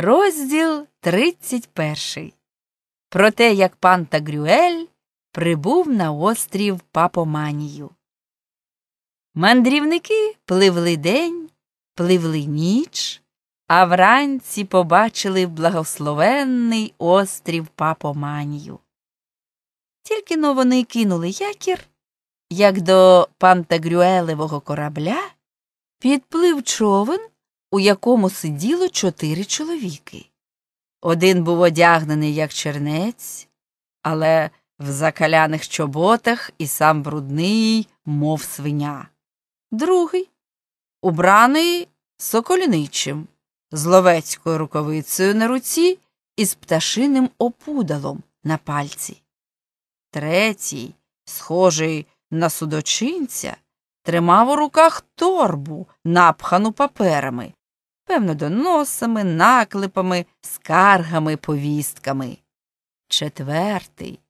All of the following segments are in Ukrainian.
Розділ 31. Про те, як пан Тагрюель прибув на острів Папоманію. Мандрівники пливли день, пливли ніч, а вранці побачили благословенний острів Папоманію. Тільки но вони кинули якір, як до пантагрюелевого корабля підплив човен у якому сиділо чотири чоловіки. Один був одягнений як чернець, але в закаляних чоботах і сам брудний, мов свиня. Другий, убраний соколіничим, з ловецькою рукавицею на руці і з пташиним опудалом на пальці. Третій, схожий на судочинця, тримав у руках торбу, напхану паперами, певно, доносами, наклепами, скаргами, повістками. Четвертий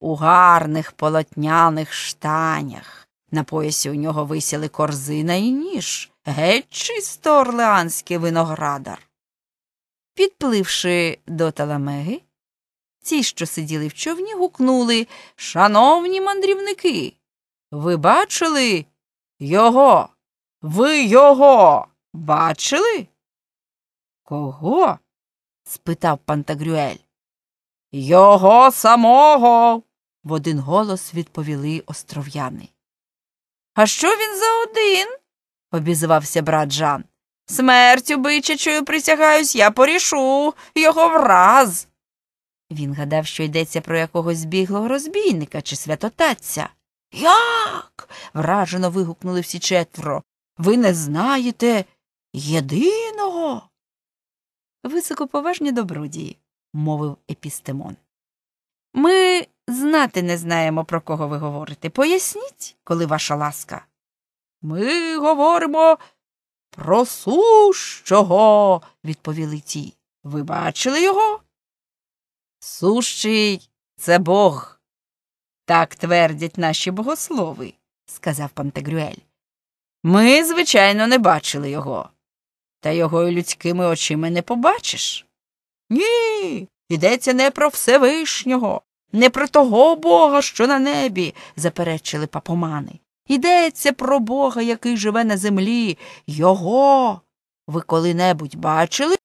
у гарних полотняних штанях. На поясі у нього висіли корзина і ніж, геть чисто орлеанський виноградар. Підпливши до таламеги, ті, що сиділи в човні, гукнули Шановні мандрівники, ви бачили його? Ви його бачили? Кого? спитав Пантагрюель. Його самого. в один голос відповіли остров'яни. А що він за один? обізвався брат Жан. Смертю бичачою присягаюсь, я порішу його враз. Він гадав, що йдеться про якогось біглого розбійника чи святотатця. Як? вражено вигукнули всі четверо. Ви не знаєте єдиного високоповажні добродії, мовив епістемон. Ми знати не знаємо, про кого ви говорите. Поясніть, коли ваша ласка. Ми говоримо про сущого, відповіли ті. Ви бачили його? Сущий це Бог. Так твердять наші богослови, сказав Пантегрюель. Ми, звичайно, не бачили його та його людськими очима не побачиш. Ні, йдеться не про Всевишнього, не про того Бога, що на небі, заперечили папомани. Йдеться про Бога, який живе на землі. Його. Ви коли-небудь бачили?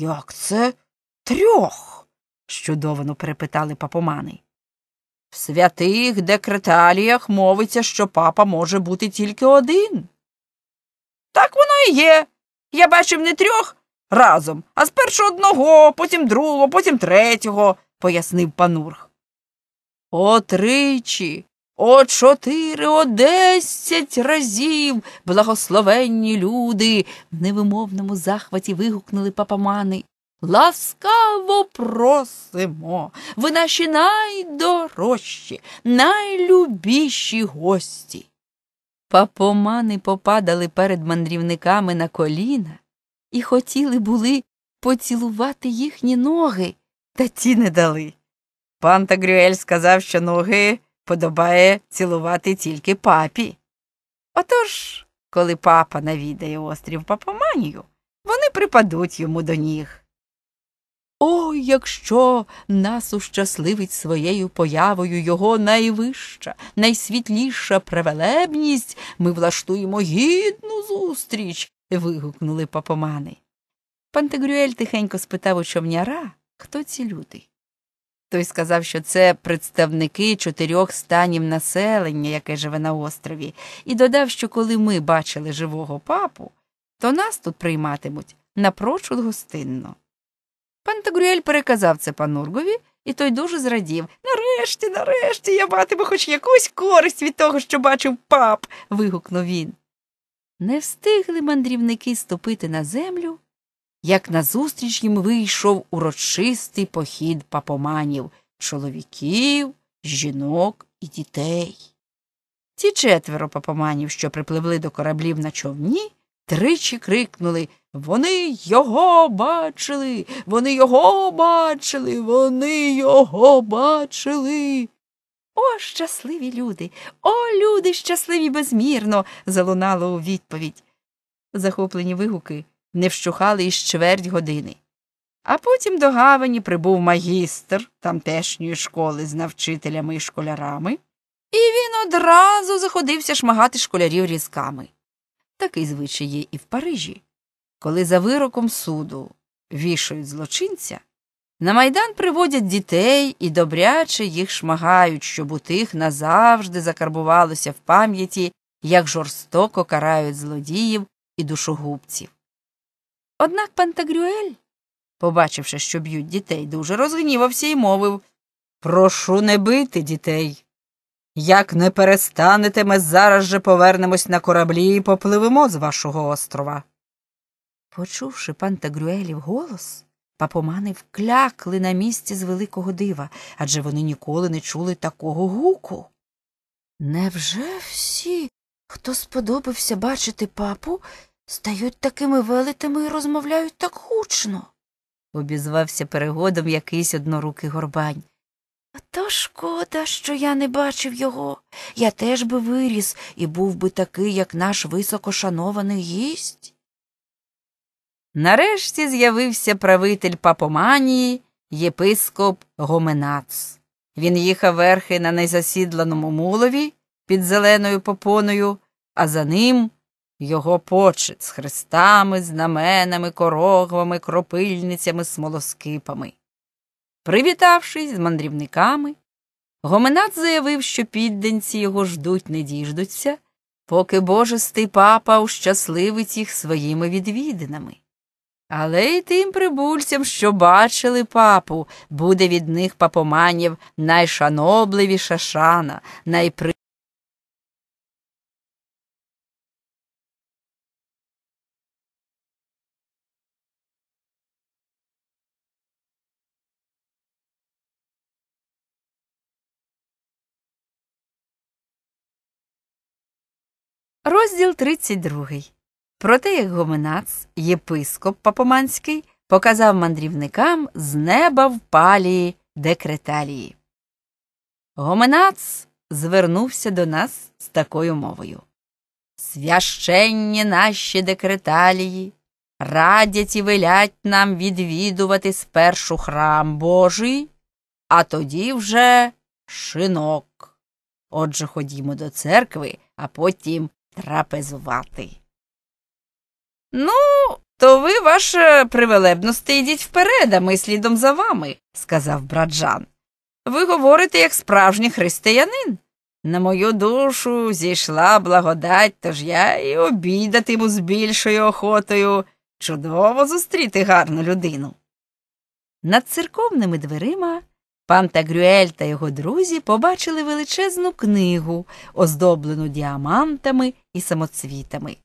Як це трьох? щодовано перепитали папомани. В святих декреталіях мовиться, що папа може бути тільки один. Так воно і є. Я бачив не трьох разом, а спершу одного, потім другого, потім третього, пояснив панурх. Отричі о чотири, о десять разів, благословенні люди, в невимовному захваті вигукнули папамани. Ласкаво просимо, ви наші найдорожчі, найлюбіші гості. Папомани попадали перед мандрівниками на коліна і хотіли були поцілувати їхні ноги, та ті не дали. Пан Тагрюель сказав, що ноги подобає цілувати тільки папі. Отож, коли папа навідає острів папоманію, вони припадуть йому до ніг. О, якщо нас ущасливить своєю появою його найвища, найсвітліша превелебність, ми влаштуємо гідну зустріч. вигукнули папомани. Пантегрюель тихенько спитав у човняра, хто ці люди. Той сказав, що це представники чотирьох станів населення, яке живе на острові, і додав, що коли ми бачили живого папу, то нас тут прийматимуть напрочуд гостинно. Пан Тагуріель переказав це панургові, і той дуже зрадів Нарешті, нарешті я матиму хоч якусь користь від того, що бачив пап. вигукнув він. Не встигли мандрівники ступити на землю як назустріч їм вийшов урочистий похід папоманів чоловіків, жінок і дітей. Ті четверо папоманів, що припливли до кораблів на човні, тричі крикнули Вони його бачили, вони його бачили, вони його бачили. О, щасливі люди, о, люди щасливі безмірно. залунало у відповідь. Захоплені вигуки не вщухали із чверть години. А потім до гавані прибув магістр тамтешньої школи з навчителями і школярами, і він одразу заходився шмагати школярів різками. Такий звичай є і в Парижі. Коли за вироком суду вішають злочинця, на майдан приводять дітей і добряче їх шмагають, щоб у тих назавжди закарбувалося в пам'яті, як жорстоко карають злодіїв і душогубців. Однак Пантагрюель, побачивши, що б'ють дітей, дуже розгнівався і мовив Прошу не бити дітей. Як не перестанете, ми зараз же повернемось на кораблі і попливемо з вашого острова. Почувши Пантагрюелів голос, папомани вклякли на місці з великого дива, адже вони ніколи не чули такого гуку. Невже всі, хто сподобався бачити папу, стають такими велетами і розмовляють так гучно, обізвався перегодом якийсь однорукий горбань. А то шкода, що я не бачив його. Я теж би виріс і був би такий, як наш високошанований гість. Нарешті з'явився правитель папоманії, єпископ Гоменац. Він їхав верхи на незасідланому мулові під зеленою попоною, а за ним його почет з хрестами, знаменами, корогвами, кропильницями, смолоскипами. Привітавшись з мандрівниками, Гоменат заявив, що підданці його ждуть, не діждуться, поки божестий папа ущасливить їх своїми відвідинами. Але й тим прибульцям, що бачили папу, буде від них папоманів найшанобливіша шана, найпри. Розділ 32. Про те, як Гоменац, єпископ Папоманський, показав мандрівникам з неба в палії декреталії. Гоминац звернувся до нас з такою мовою. Священні наші декреталії радять і велять нам відвідувати спершу храм Божий, а тоді вже шинок. Отже, ходімо до церкви, а потім трапезувати. Ну, то ви, ваше привелебності, йдіть вперед, а ми слідом за вами, сказав браджан. Ви говорите, як справжній християнин. На мою душу зійшла благодать, тож я і обідатиму з більшою охотою. Чудово зустріти гарну людину. Над церковними дверима Пан Тагрюель та його друзі побачили величезну книгу, оздоблену діамантами і самоцвітами.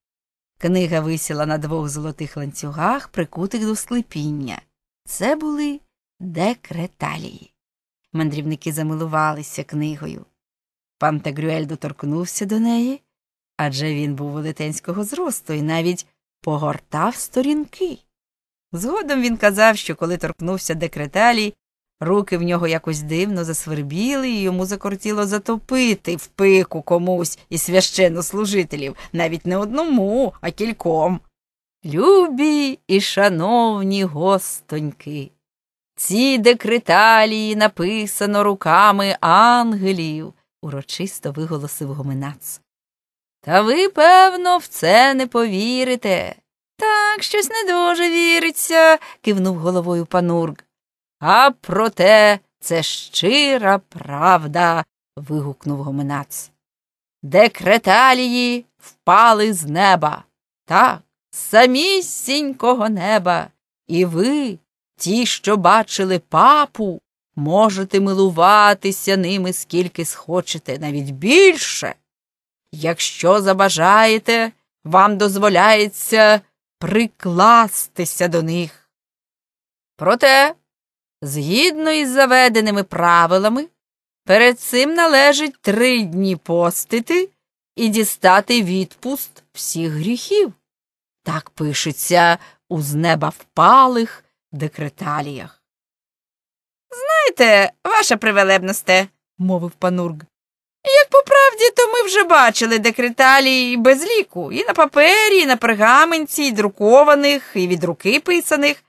Книга висіла на двох золотих ланцюгах, прикутих до склепіння. Це були декреталії. Мандрівники замилувалися книгою. Пан та Грюель доторкнувся до неї, адже він був велетенського зросту і навіть погортав сторінки. Згодом він казав, що коли торкнувся декреталій, Руки в нього якось дивно засвербіли, і йому закортіло затопити в пику комусь і священнослужителів, навіть не одному, а кільком. Любі і шановні гостоньки, ці декреталії написано руками ангелів, урочисто виголосив гоминац. Та ви, певно, в це не повірите. Так, щось не дуже віриться, кивнув головою панург. А проте це щира правда. вигукнув гомонац. Декреталії впали з неба, так, самісінького неба. І ви, ті, що бачили папу, можете милуватися ними скільки схочете, навіть більше. Якщо забажаєте, вам дозволяється прикластися до них. Проте Згідно із заведеними правилами, перед цим належить три дні постити і дістати відпуст всіх гріхів. Так пишеться у знебавпалих декреталіях. Знаєте, ваша привелебносте, мовив панург. Як по правді, то ми вже бачили декреталії без ліку і на папері, і на пергаменці, і друкованих, і від руки писаних.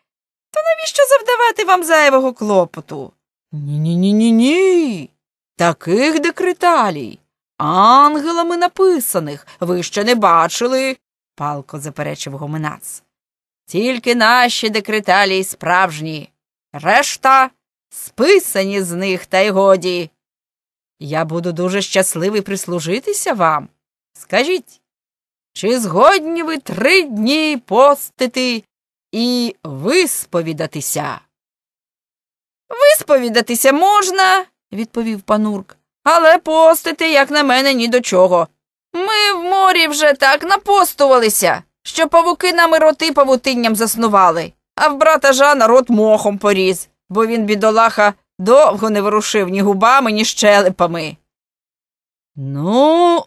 То навіщо завдавати вам зайвого клопоту? Ні ні ні ні ні. Таких декреталій, ангелами написаних, ви ще не бачили, палко заперечив гомонац. Тільки наші декреталії справжні, решта списані з них, та й годі. Я буду дуже щасливий прислужитися вам. Скажіть, чи згодні ви три дні постити і висповідатися. Висповідатися можна, відповів панурк, але постити, як на мене, ні до чого. Ми в морі вже так напостувалися, що павуки нами роти павутинням заснували, а в брата Жана рот мохом поріз, бо він, бідолаха, довго не ворушив ні губами, ні щелепами. Ну,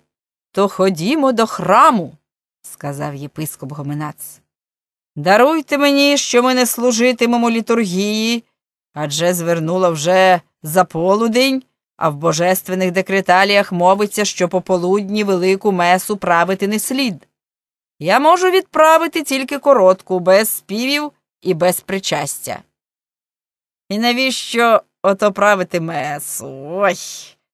то ходімо до храму, сказав єпископ Гоменац. Даруйте мені, що ми не служитимемо літургії, адже звернула вже за полудень, а в божественних декреталіях мовиться, що пополудні велику месу правити не слід. Я можу відправити тільки коротку, без співів і без причастя. І навіщо ото правити месу? Ой,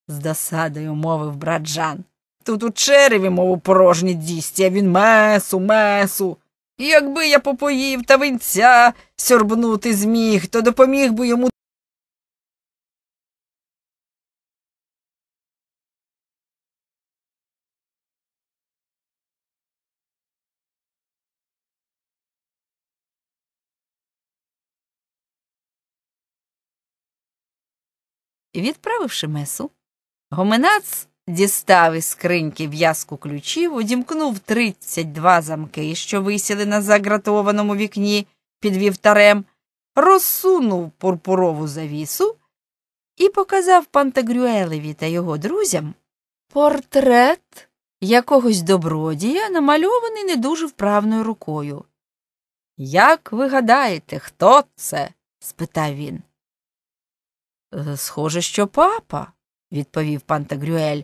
з досадою мовив брат Жан. Тут у череві, мову порожні дісті, а він месу, месу. Якби я попоїв та винця сьорбнути зміг, то допоміг би йому. Відправивши месу, Гоменац Дістав із скриньки в'язку ключів, одімкнув 32 замки, що висіли на загратованому вікні під вівтарем, розсунув пурпурову завісу і показав Пантагрюелеві та його друзям портрет якогось добродія, намальований не дуже вправною рукою. Як ви гадаєте, хто це? спитав він. «Е, схоже, що папа, відповів Пантагрюель.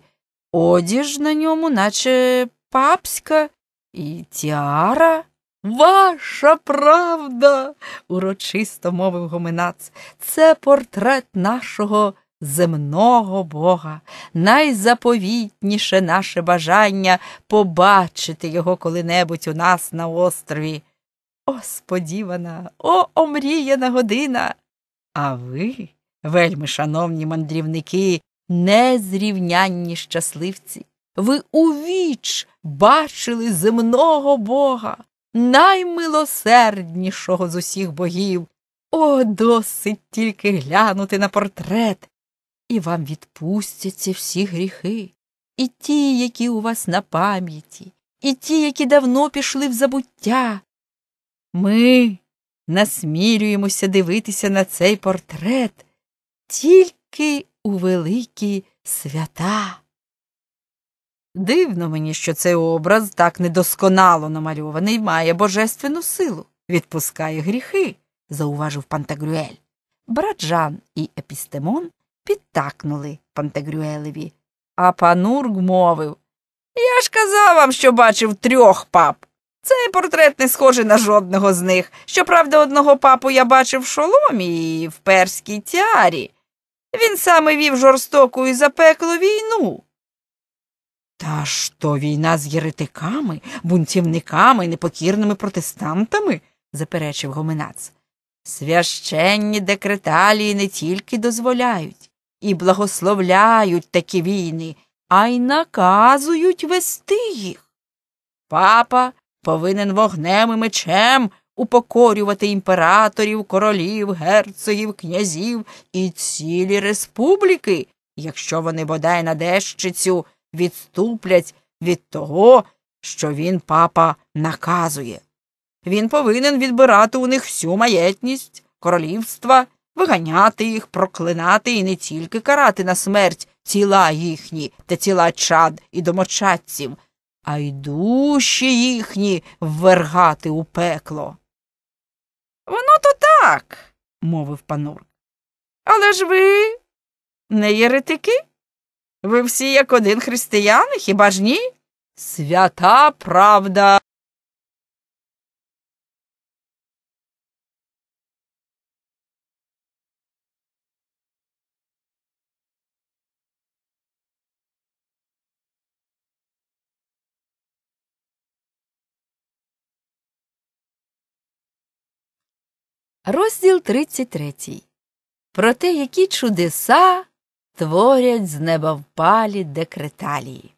Одіж на ньому, наче папська і тіара. Ваша правда, урочисто мовив гоминац, це портрет нашого земного бога, найзаповітніше наше бажання побачити його коли-небудь у нас на острові. О, сподівана, о омріяна година. А ви, вельми шановні мандрівники, незрівнянні щасливці. Ви увіч бачили земного Бога, наймилосерднішого з усіх богів. О, досить тільки глянути на портрет, і вам відпустяться всі гріхи, і ті, які у вас на пам'яті, і ті, які давно пішли в забуття. Ми насмілюємося дивитися на цей портрет тільки у великі свята. Дивно мені, що цей образ, так недосконало намальований, має божественну силу, відпускає гріхи, зауважив Пантагрюель. Брат і Епістемон підтакнули Пантагрюелеві, а панург мовив Я ж казав вам, що бачив трьох пап. Цей портрет не схожий на жодного з них. Щоправда, одного папу я бачив в шоломі і в перській тярі. Він саме вів жорстоку і запеклу війну. Та ж то війна з єретиками, бунтівниками, непокірними протестантами, заперечив Гоменац. Священні декреталії не тільки дозволяють і благословляють такі війни, а й наказують вести їх. Папа повинен вогнем і мечем упокорювати імператорів, королів, герцогів, князів і цілі республіки, якщо вони бодай на дещицю відступлять від того, що він папа наказує. Він повинен відбирати у них всю маєтність, королівства, виганяти їх, проклинати і не тільки карати на смерть тіла їхні та тіла чад і домочадців, а й душі їхні ввергати у пекло. Воно то так, мовив панур. Але ж ви не єретики? Ви всі як один християни, хіба ж ні? Свята правда. Розділ 33. Про те, які чудеса творять з неба впалі декреталії.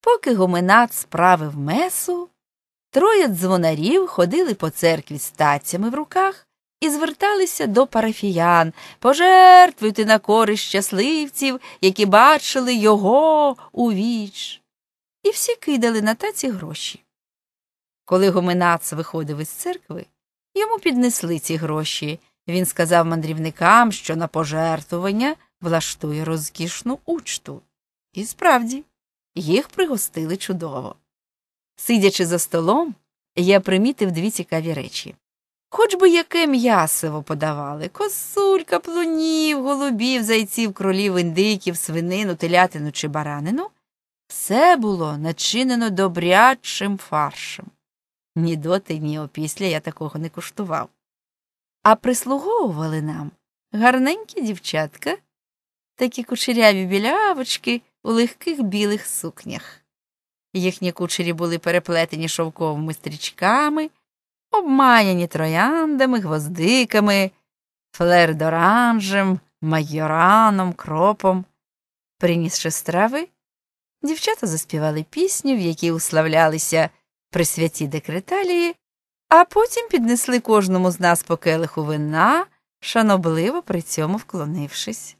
Поки гуменат справив месу, троє дзвонарів ходили по церкві з тацями в руках і зверталися до парафіян пожертвуйте на користь щасливців, які бачили його у віч. І всі кидали на таці гроші. Коли гуменац виходив із церкви, Йому піднесли ці гроші. Він сказав мандрівникам, що на пожертвування влаштує розкішну учту. І справді, їх пригостили чудово. Сидячи за столом, я примітив дві цікаві речі. Хоч би яке м'ясиво подавали косулька, плунів, голубів, зайців, кролів, індиків, свинину, телятину чи баранину, все було начинено добрячим фаршем. Ні доти, ні опісля я такого не куштував. А прислуговували нам гарненькі дівчатка, такі кучеряві білявочки у легких білих сукнях. Їхні кучері були переплетені шовковими стрічками, обмаяні трояндами, гвоздиками, флердоранжем, майораном, кропом. Принісши страви, дівчата заспівали пісню, в якій уславлялися при святі декреталії, а потім піднесли кожному з нас по келиху вина, шанобливо при цьому вклонившись.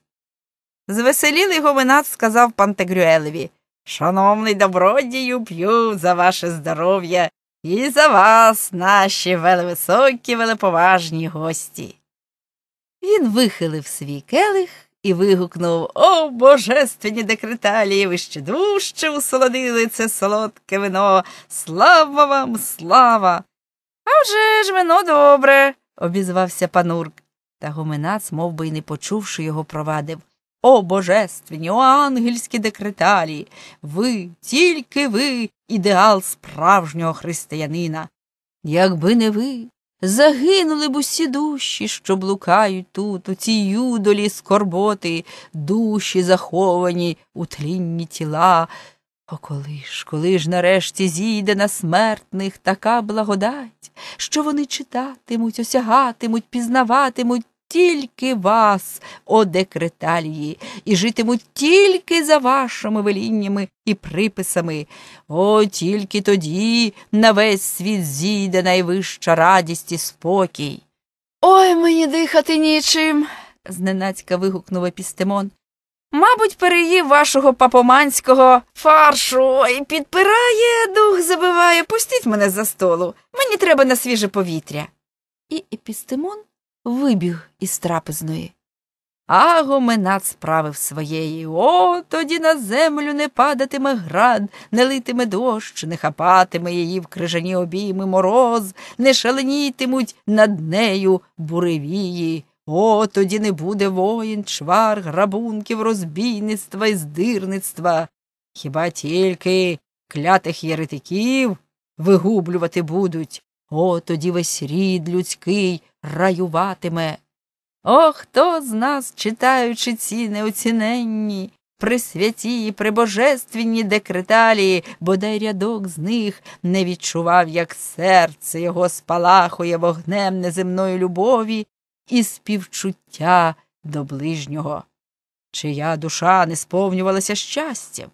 Звеселілий гоминат сказав Пантегрюелеві Шановний добродію, п'ю за ваше здоров'я і за вас, наші велевисокі, велеповажні гості. Він вихилив свій келих і вигукнув О, божественні декреталії, ви ще дужче усолодили це солодке вино. Слава вам, слава. «А вже ж вино добре, обізвався панурк. Та гуменац мов би, й не почувши, його, провадив. О божественні, о ангельські декреталі! Ви, тільки ви, ідеал справжнього християнина. Якби не ви, Загинули б усі душі, що блукають тут, у цій юдолі скорботи, душі заховані у тлінні тіла. О, коли ж, коли ж нарешті зійде на смертних така благодать, що вони читатимуть, осягатимуть, пізнаватимуть тільки вас, о декреталії, і житимуть тільки за вашими веліннями і приписами. О, тільки тоді на весь світ зійде найвища радість і спокій. Ой мені дихати нічим. зненацька вигукнув Епістемон. Мабуть, переїв вашого папоманського фаршу і підпирає, дух забиває, пустіть мене за столу. Мені треба на свіже повітря. І Епістемон вибіг із трапезної. А Гоменат справив своєї О, тоді на землю не падатиме град, не литиме дощ, не хапатиме її в крижані обійми мороз, не шаленітимуть над нею буревії. О, тоді не буде воїн, чвар, грабунків, розбійництва і здирництва. Хіба тільки клятих єретиків вигублювати будуть, о, тоді весь рід людський раюватиме. О, хто з нас, читаючи ці неоціненні, присвяті, прибожественні декреталії, бодай рядок з них не відчував, як серце його спалахує вогнем неземної любові і співчуття до ближнього, чия душа не сповнювалася щастям.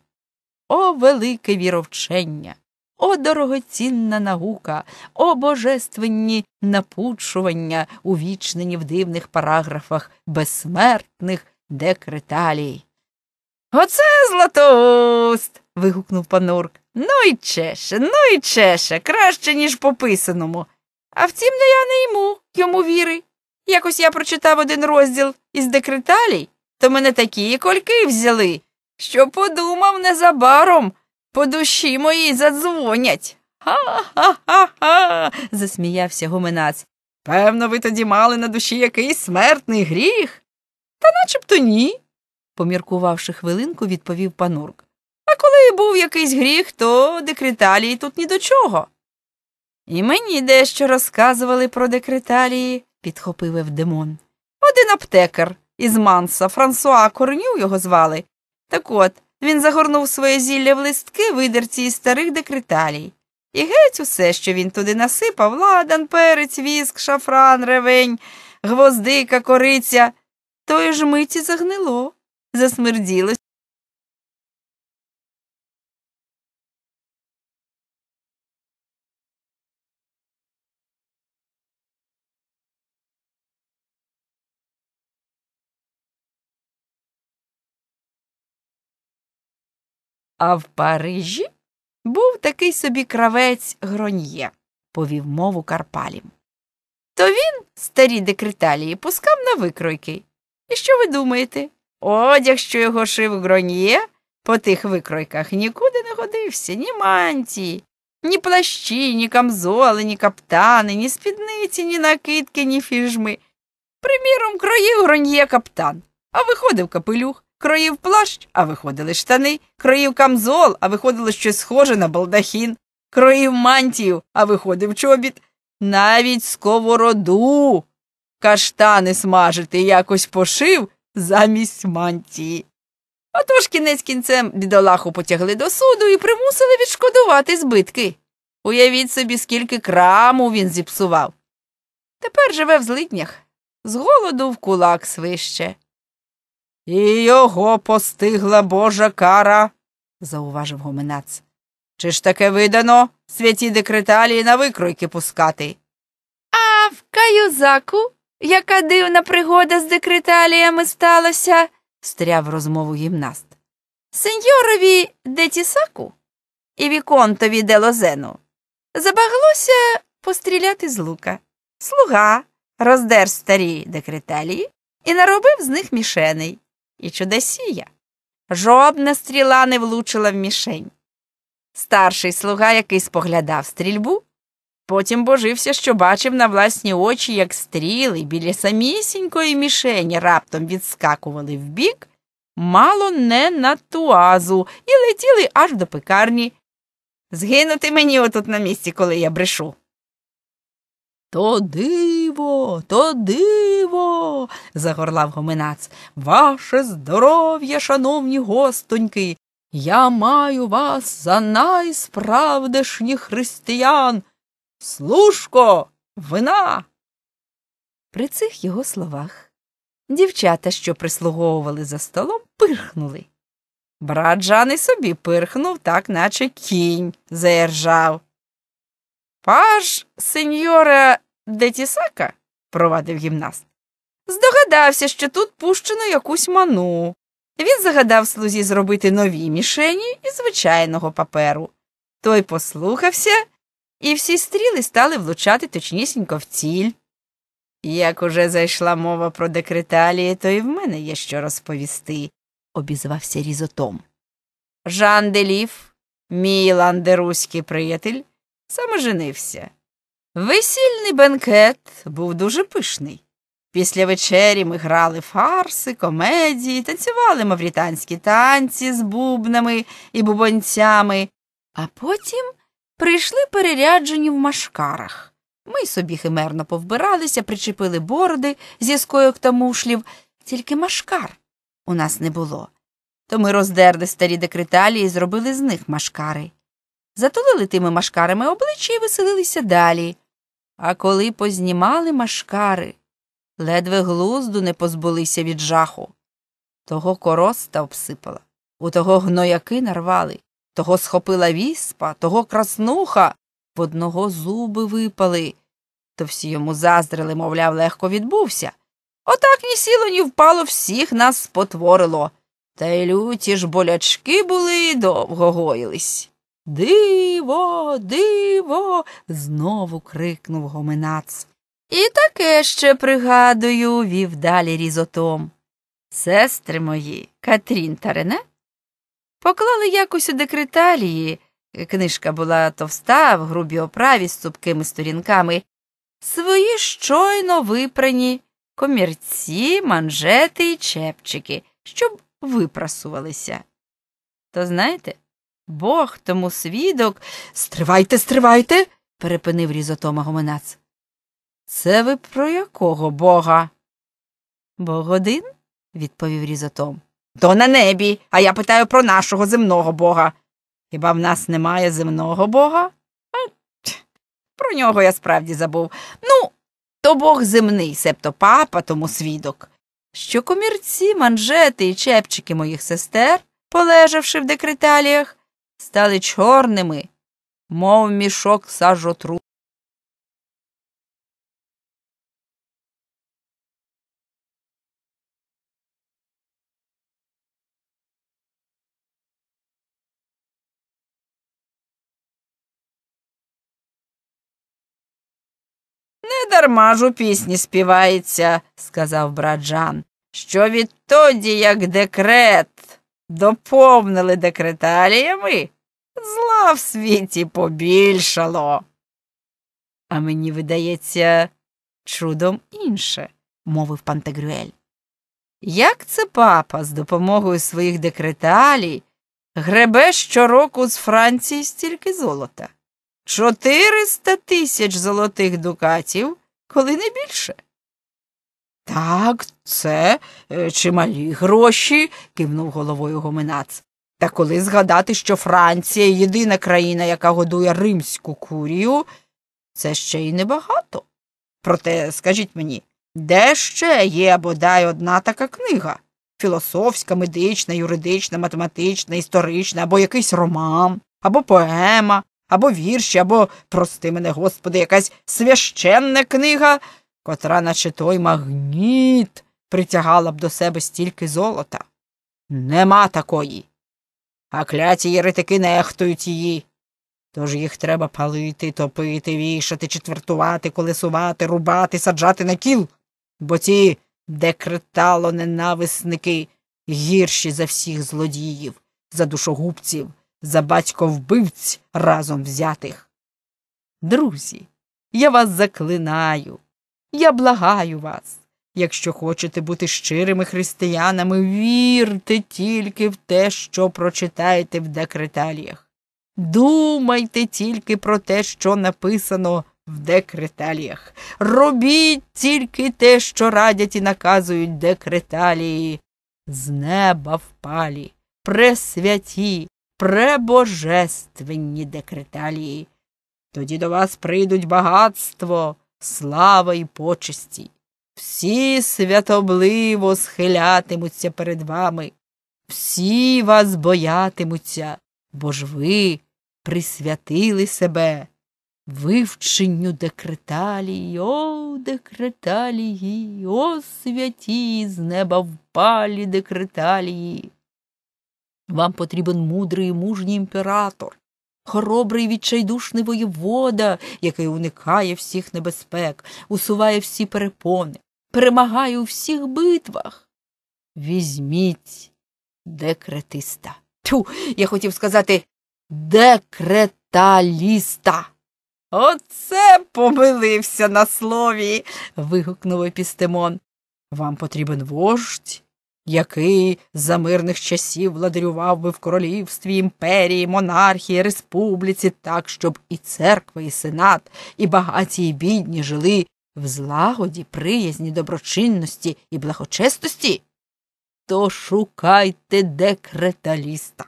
О, велике віровчення! О, дорогоцінна наука, о божественні напучування, увічнені в дивних параграфах безсмертних декреталій. Оце златоуст. вигукнув панурк. Ну і чеше, ну й чеше, краще, ніж пописаному. А втім, не ну, я не йму, йому віри. Якось я прочитав один розділ із декреталій, то мене такі кольки взяли, що подумав незабаром. По душі моїй задзвонять. Ха-ха-ха, засміявся гуменац. Певно, ви тоді мали на душі якийсь смертний гріх? Та начебто ні, поміркувавши хвилинку, відповів панурк. А коли був якийсь гріх, то декреталії тут ні до чого. І мені дещо розказували про декреталії, підхопив Евдемон. Один аптекар із Манса, Франсуа Корню його звали. Так от, він загорнув своє зілля в листки, видерці із старих декреталій. І геть усе, що він туди насипав ладан, перець, віск, шафран, ревень, гвоздика, кориця, тої ж миті загнило, засмерділо. А в Парижі був такий собі кравець Гроньє, повів мову Карпалім. То він, старі декреталії, пускав на викройки. І що ви думаєте? Одяг, що його шив Гроньє, по тих викройках нікуди не годився, ні мантії, ні плащі, ні камзоли, ні каптани, ні спідниці, ні накидки, ні фіжми. Приміром, кроїв Гроньє каптан, а виходив капелюх. Кроїв плащ, а виходили штани, кроїв камзол, а виходило щось схоже на балдахін, кроїв мантію, а виходив чобіт. Навіть сковороду каштани смажити якось пошив замість мантії. Отож кінець кінцем бідолаху потягли до суду і примусили відшкодувати збитки. Уявіть собі, скільки краму він зіпсував. Тепер живе в злиднях, з голоду в кулак свище. І його постигла Божа кара, зауважив гуменац. Чи ж таке видано святі декреталії на викройки пускати? А в каюзаку, яка дивна пригода з декреталіями сталася, стряв розмову гімнаст. Сеньорові Детісаку і віконтові Делозену забаглося постріляти з лука. Слуга роздер старі декреталії і наробив з них мішеней і чудесія Жодна стріла не влучила в мішень. Старший слуга, який споглядав стрільбу, потім божився, що бачив на власні очі, як стріли біля самісінької мішені раптом відскакували вбік, мало не на туазу, і летіли аж до пекарні. Згинути мені отут на місці, коли я брешу. Тоді диво, то диво. загорлав гоминац. Ваше здоров'я, шановні гостоньки. Я маю вас за найсправдешніх християн. Служко, вина. При цих його словах дівчата, що прислуговували за столом, пирхнули. Брат Жан і собі пирхнув, так наче кінь заіржав. Паж сеньора де тісака? провадив гімнаст. Здогадався, що тут пущено якусь ману. Він загадав слузі зробити нові мішені із звичайного паперу. Той послухався, і всі стріли стали влучати точнісінько в ціль. Як уже зайшла мова про декреталії, то і в мене є що розповісти, обізвався різотом. Жан Делів, мій ландеруський приятель, саме женився. Весільний бенкет був дуже пишний. Після вечері ми грали фарси, комедії, танцювали маврітанські танці з бубнами і бубонцями, а потім прийшли переряджені в машкарах. Ми собі химерно повбиралися, причепили бороди зі скойок та мушлів, тільки машкар у нас не було. То ми роздерли старі декреталі і зробили з них машкари. Затулили тими машкарами обличчя і веселилися далі. А коли познімали машкари, ледве глузду не позбулися від жаху. Того короста обсипала, у того гнояки нарвали, того схопила віспа, того краснуха, в одного зуби випали. То всі йому заздрили, мовляв, легко відбувся. Отак ні сіло, ні впало, всіх нас спотворило. Та й люті ж болячки були довго гоїлись. Диво, диво. знову крикнув гоминац. І таке ще пригадую, вів далі різотом. Сестри мої, Катрін та Рене, поклали якось у декреталії. Книжка була товста, в грубій оправі з цупкими сторінками, свої щойно випрані комірці, манжети і чепчики, щоб випрасувалися. То знаєте? Бог тому свідок. Стривайте, стривайте, перепинив різотома гомонац. Це ви про якого бога? Бог один, відповів різотом. То на небі, а я питаю про нашого земного бога. Хіба в нас немає земного бога? А Про нього я справді забув. Ну, то бог земний, себто папа, тому свідок. Що комірці, манжети і чепчики моїх сестер, полежавши в декреталіях, стали чорними, мов мішок сажотру. Не дарма ж у пісні співається, сказав брат що відтоді, як декрет доповнили декреталіями, зла в світі побільшало. А мені видається чудом інше, мовив Пантегрюель. Як це папа з допомогою своїх декреталій гребе щороку з Франції стільки золота? Чотириста тисяч золотих дукатів, коли не більше. Так, це е, чималі гроші, кивнув головою гоминац. Та коли згадати, що Франція єдина країна, яка годує римську курію, це ще й небагато. Проте скажіть мені, де ще є бодай одна така книга філософська, медична, юридична, математична, історична, або якийсь роман, або поема, або вірші, або, прости мене, господи, якась священна книга котра, наче той магніт, притягала б до себе стільки золота. Нема такої. А кляті єретики нехтують її. Тож їх треба палити, топити, вішати, четвертувати, колесувати, рубати, саджати на кіл, бо ці декретало ненависники гірші за всіх злодіїв, за душогубців, за батько вбивць разом взятих. Друзі, я вас заклинаю. Я благаю вас. Якщо хочете бути щирими християнами, вірте тільки в те, що прочитаєте в декреталіях. Думайте тільки про те, що написано в декреталіях. Робіть тільки те, що радять і наказують декреталії. З неба впалі, пресвяті, пребожественні декреталії. Тоді до вас прийдуть багатство, слава і почесті. Всі святобливо схилятимуться перед вами, всі вас боятимуться, бо ж ви присвятили себе вивченню декреталії, о декреталії, о святі з неба впалі декреталії. Вам потрібен мудрий і мужній імператор, Хоробрий відчайдушний воєвода, який уникає всіх небезпек, усуває всі перепони, перемагає у всіх битвах. Візьміть декретиста. Тю, я хотів сказати декреталіста. Оце помилився на слові. вигукнув Епістемон. Вам потрібен вождь, який за мирних часів владарював би в королівстві, імперії, монархії, республіці, так, щоб і церква, і сенат, і багаті, і бідні жили в злагоді, приязні, доброчинності і благочестості, то шукайте декреталіста.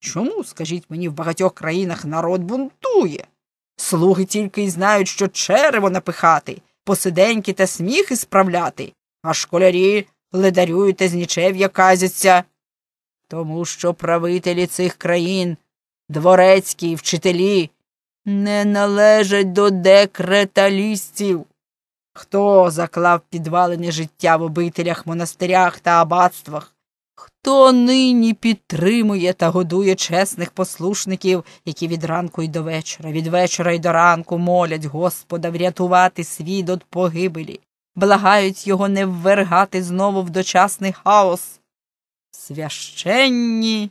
Чому, скажіть мені, в багатьох країнах народ бунтує? Слуги тільки й знають, що черево напихати, посиденьки та сміхи справляти, а школярі ледарюють з нічев'я казяться, тому що правителі цих країн, дворецькі і вчителі, не належать до декреталістів. Хто заклав підвалене життя в обителях, монастирях та аббатствах? Хто нині підтримує та годує чесних послушників, які від ранку й до вечора, від вечора й до ранку молять Господа врятувати світ від погибелі? благають його не ввергати знову в дочасний хаос. Священні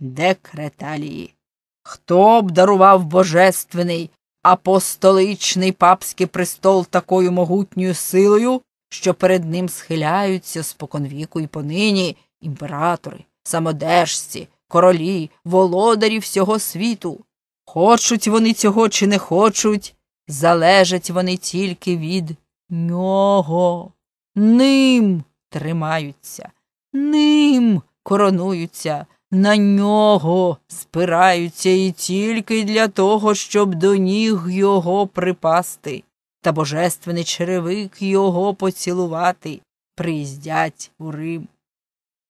декреталії. Хто б дарував божественний апостоличний папський престол такою могутньою силою, що перед ним схиляються споконвіку і понині імператори, самодержці, королі, володарі всього світу? Хочуть вони цього чи не хочуть, залежать вони тільки від Нього, ним тримаються, ним коронуються, на нього спираються і тільки для того, щоб до ніг його припасти, та божественний черевик його поцілувати, приїздять у Рим.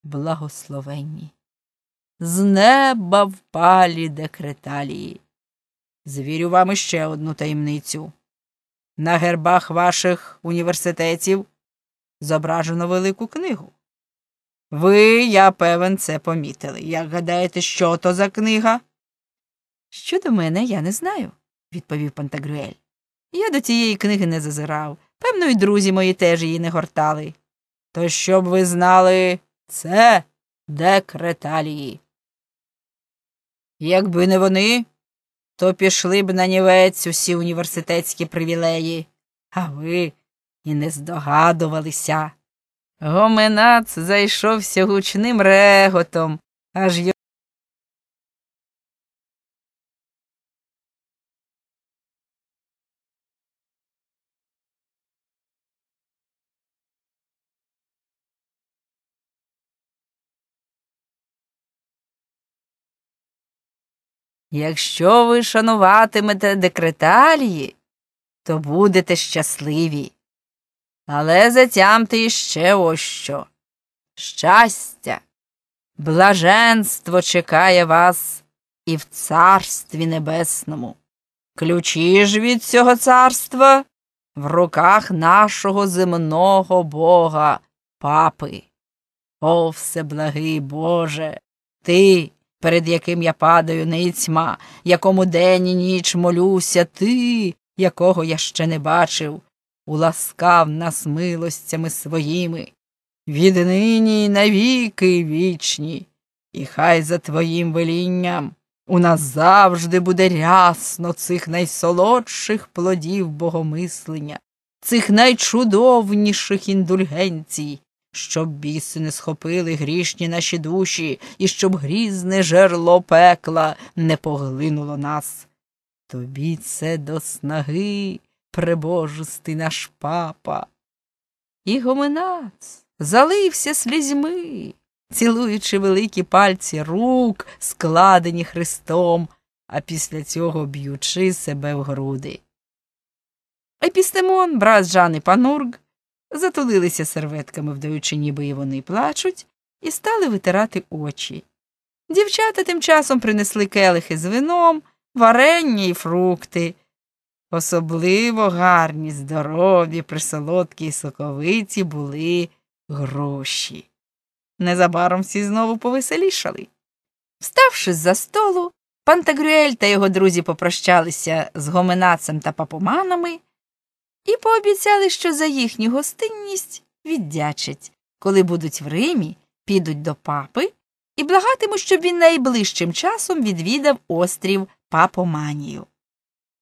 Благословенні. З неба впалі декреталії. Звірю вам іще одну таємницю. На гербах ваших університетів зображено велику книгу. Ви, я певен, це помітили. Як гадаєте, що то за книга? Щодо мене, я не знаю, відповів Пантагрюель. Я до цієї книги не зазирав. Певно, і друзі мої теж її не гортали. То щоб ви знали, це декреталії. Якби не вони, то пішли б на нівець усі університетські привілеї, а ви і не здогадувалися. Гоменац зайшовся гучним реготом, аж Якщо ви шануватимете декреталії, то будете щасливі. Але затямте іще ось що. Щастя, блаженство чекає вас і в Царстві Небесному. Ключі ж від цього царства в руках нашого земного Бога, папи. О, всеблагий Боже, Ти перед яким я падаю ницьма, якому день і ніч молюся ти, якого я ще не бачив, уласкав нас милостями своїми. Віднині й навіки вічні, і хай за твоїм велінням у нас завжди буде рясно цих найсолодших плодів богомислення, цих найчудовніших індульгенцій, щоб біси не схопили грішні наші душі, і щоб грізне жерло пекла не поглинуло нас. Тобі це до снаги, пребожистий наш папа. І гомонац залився слізьми, цілуючи великі пальці рук, складені Христом, а після цього б'ючи себе в груди. Епістемон, брат Жани Панург, затулилися серветками, вдаючи, ніби і вони плачуть, і стали витирати очі. Дівчата тим часом принесли келихи з вином, варення і фрукти. Особливо гарні, здорові, присолодкі і соковиті були гроші. Незабаром всі знову повеселішали. Вставши з за столу, Пантагрюель та його друзі попрощалися з гоминацем та папоманами і пообіцяли, що за їхню гостинність віддячать. Коли будуть в Римі, підуть до папи і благатимуть, щоб він найближчим часом відвідав острів Папоманію.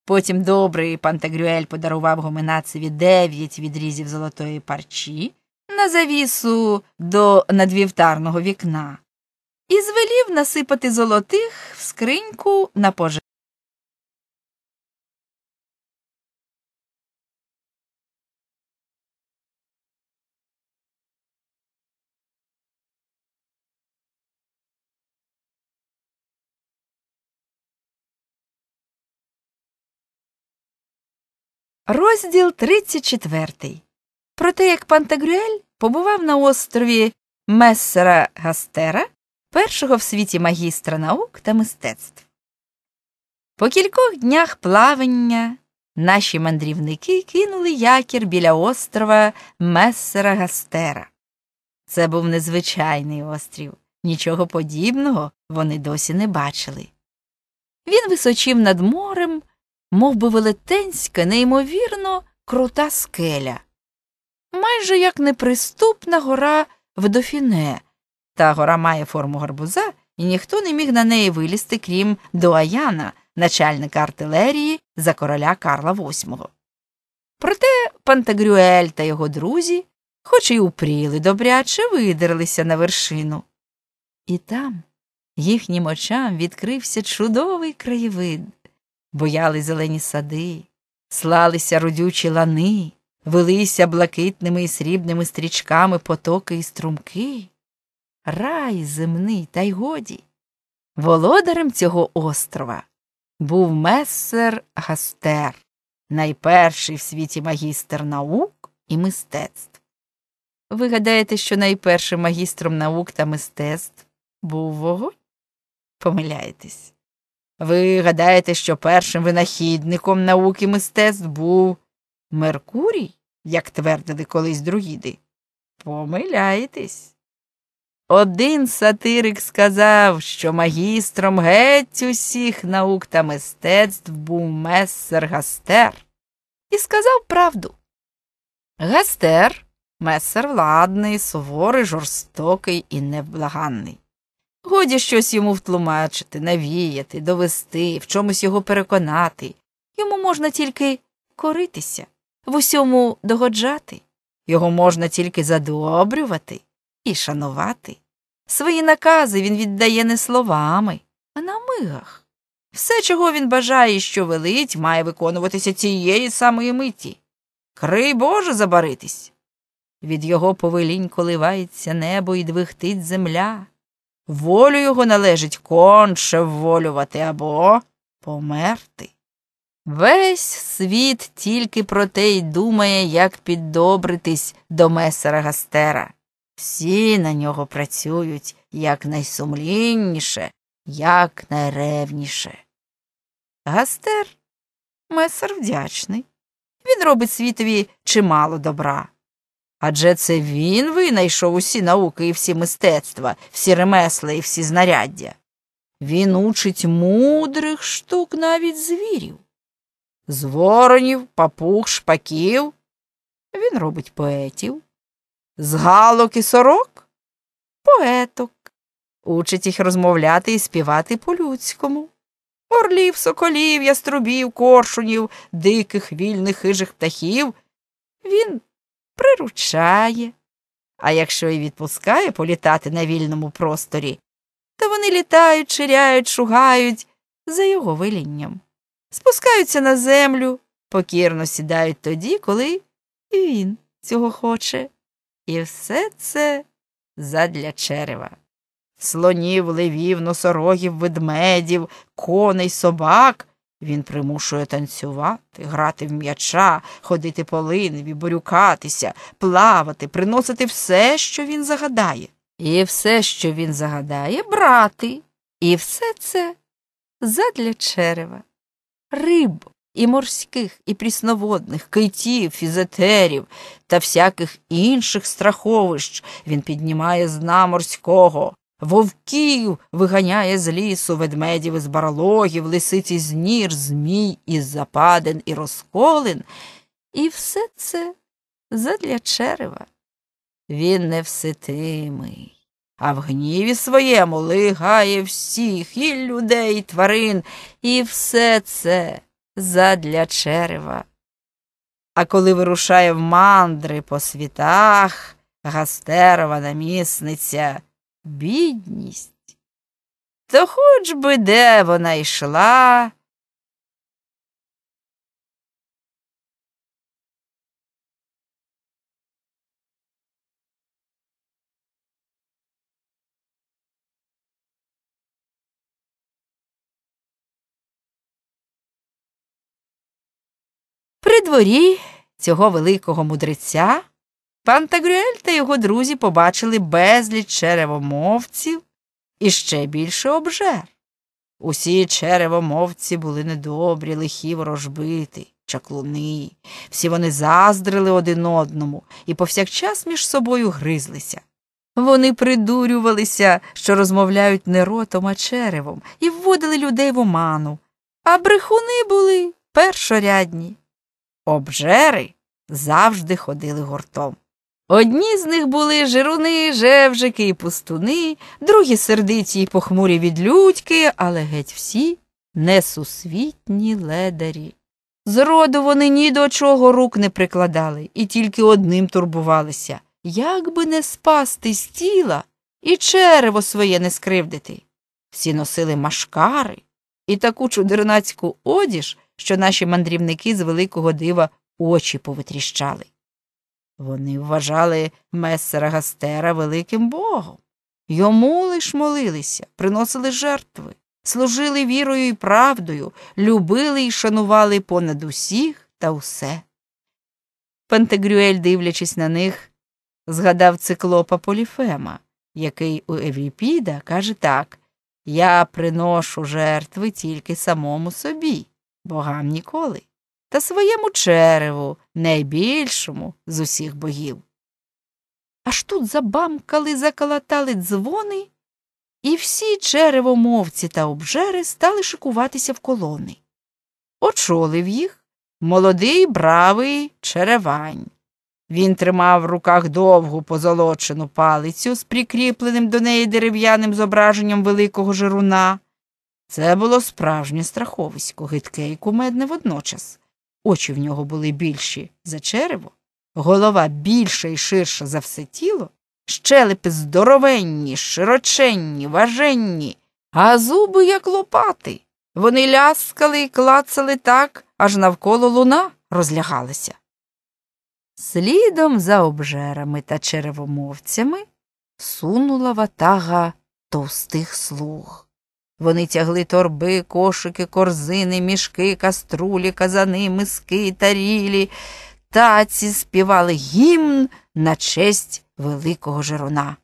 Потім добрий Пантагрюель подарував гоминацеві дев'ять відрізів золотої парчі на завісу до надвівтарного вікна і звелів насипати золотих в скриньку на пожежу. Розділ 34. Про те, як Пантагрюель побував на острові Мессера Гастера, першого в світі магістра наук та мистецтв. По кількох днях плавання наші мандрівники кинули якір біля острова Мессера Гастера. Це був незвичайний острів. Нічого подібного вони досі не бачили. Він височив над морем мов би велетенська, неймовірно крута скеля, майже як неприступна гора в дофіне. Та гора має форму гарбуза, і ніхто не міг на неї вилізти, крім Дуаяна, начальника артилерії за короля Карла VIII. Проте Пантагрюель та його друзі, хоч і упріли добряче, видерлися на вершину. І там їхнім очам відкрився чудовий краєвид буяли зелені сади, слалися родючі лани, велися блакитними і срібними стрічками потоки і струмки. Рай земний, та й годі. Володарем цього острова був месер Гастер, найперший в світі магістр наук і мистецтв. Ви гадаєте, що найпершим магістром наук та мистецтв був вогонь? Помиляєтесь. Ви гадаєте, що першим винахідником науки мистецтв був Меркурій, як твердили колись друїди? Помиляєтесь. Один сатирик сказав, що магістром геть усіх наук та мистецтв був месер Гастер, і сказав правду. Гастер месер владний, суворий, жорстокий і невблаганний. Годі щось йому втлумачити, навіяти, довести, в чомусь його переконати. Йому можна тільки коритися, в усьому догоджати, його можна тільки задобрювати і шанувати. Свої накази він віддає не словами, а на мигах. Все, чого він бажає, що велить, має виконуватися цієї самої миті. Крий Боже, забаритись. Від його повелінь коливається небо і двихтить земля волю його належить конче вволювати або померти. Весь світ тільки про те й думає, як піддобритись до месера Гастера. Всі на нього працюють як найсумлінніше, як найревніше. Гастер месер вдячний. Він робить світові чимало добра. Адже це він винайшов усі науки і всі мистецтва, всі ремесла і всі знаряддя. Він учить мудрих штук навіть звірів. З воронів, папуг, шпаків. Він робить поетів, з галок і сорок поеток, учить їх розмовляти і співати по-людському. Орлів, соколів, яструбів, коршунів, диких, вільних, хижих птахів. Він приручає. А якщо і відпускає політати на вільному просторі, то вони літають, ширяють, шугають за його вилінням, спускаються на землю, покірно сідають тоді, коли і він цього хоче. І все це задля черева. Слонів, левів, носорогів, ведмедів, коней, собак він примушує танцювати, грати в м'яча, ходити по линві, борюкатися, плавати, приносити все, що він загадає. І все, що він загадає, брати. І все це задля черева, риб і морських, і прісноводних, китів, фізетерів та всяких інших страховищ він піднімає з дна морського вовків виганяє з лісу, ведмедів із барлогів, лисиць із нір, змій із западин і розколин. І все це задля черева. Він невситимий, а в гніві своєму лигає всіх і людей, і тварин, і все це задля черева. А коли вирушає в мандри по світах, гастерова намісниця бідність, то хоч би де вона йшла. При дворі цього великого мудреця. Пантагрюель та його друзі побачили безліч черевомовців і ще більше обжер. Усі черевомовці були недобрі, лихі ворожбиті, чаклуни. Всі вони заздрили один одному і повсякчас між собою гризлися. Вони придурювалися, що розмовляють не ротом, а черевом, і вводили людей в оману, а брехуни були першорядні. Обжери завжди ходили гуртом. Одні з них були жируни, жевжики і пустуни, другі сердиті й похмурі відлюдьки, але геть всі несусвітні ледарі. Зроду вони ні до чого рук не прикладали і тільки одним турбувалися як би не спасти з тіла і черево своє не скривдити. Всі носили машкари і таку чудернацьку одіж, що наші мандрівники з великого дива очі повитріщали. Вони вважали месера Гастера великим богом. Йому лиш молилися, приносили жертви, служили вірою і правдою, любили і шанували понад усіх та усе. Пантегрюель, дивлячись на них, згадав циклопа Поліфема, який у Евріпіда каже так Я приношу жертви тільки самому собі, богам ніколи та своєму череву, найбільшому з усіх богів. Аж тут забамкали, заколотали дзвони, і всі черевомовці та обжери стали шикуватися в колони. Очолив їх молодий бравий черевань. Він тримав в руках довгу позолочену палицю з прикріпленим до неї дерев'яним зображенням великого жируна. Це було справжнє страховисько, гидке і кумедне водночас очі в нього були більші за черево, голова більша і ширша за все тіло, щелепи здоровенні, широченні, важенні, а зуби, як лопати. Вони ляскали і клацали так, аж навколо луна розлягалася. Слідом за обжерами та черевомовцями сунула ватага товстих слуг. Вони тягли торби, кошики, корзини, мішки, каструлі, казани, миски, тарілі, таці співали гімн на честь великого Жеруна.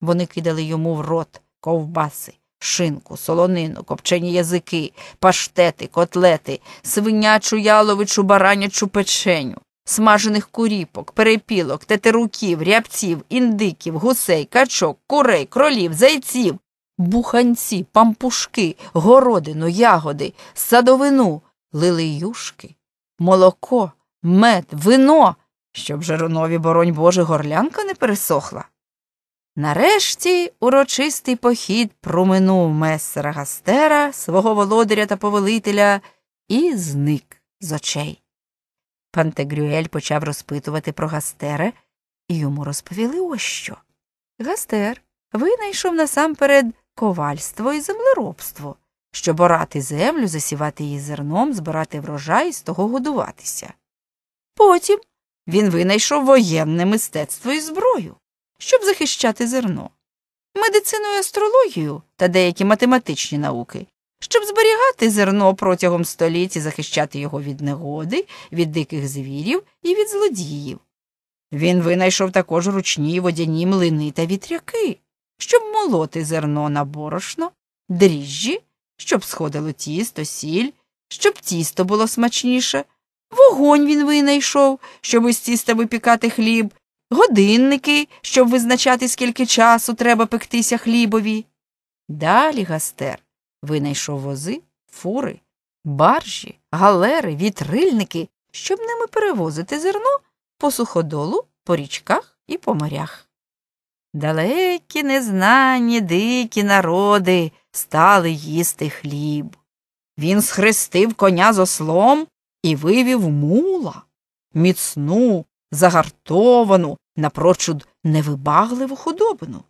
Вони кидали йому в рот ковбаси, шинку, солонину, копчені язики, паштети, котлети, свинячу яловичу, баранячу печеню, смажених куріпок, перепілок, тетеруків, рябців, індиків, гусей, качок, курей, кролів, зайців буханці, пампушки, городину, ягоди, садовину, лили юшки, молоко, мед, вино, щоб Жирунові, боронь Боже, горлянка не пересохла. Нарешті урочистий похід проминув месера Гастера, свого володаря та повелителя, і зник з очей. Пантегрюель почав розпитувати про Гастера, і йому розповіли ось що. Гастер винайшов насамперед ковальство і землеробство, щоб орати землю, засівати її зерном, збирати врожай і з того годуватися. Потім він винайшов воєнне мистецтво і зброю, щоб захищати зерно, медицину і астрологію та деякі математичні науки, щоб зберігати зерно протягом століть і захищати його від негоди, від диких звірів і від злодіїв. Він винайшов також ручні водяні млини та вітряки, щоб молоти зерно на борошно, дріжджі, щоб сходило тісто, сіль, щоб тісто було смачніше. Вогонь він винайшов, щоб із тіста випікати хліб, годинники, щоб визначати, скільки часу треба пектися хлібові. Далі Гастер винайшов вози, фури, баржі, галери, вітрильники, щоб ними перевозити зерно по суходолу, по річках і по морях. Далекі незнані дикі народи стали їсти хліб. Він схрестив коня з ослом і вивів мула, міцну, загартовану, напрочуд невибагливу худобину.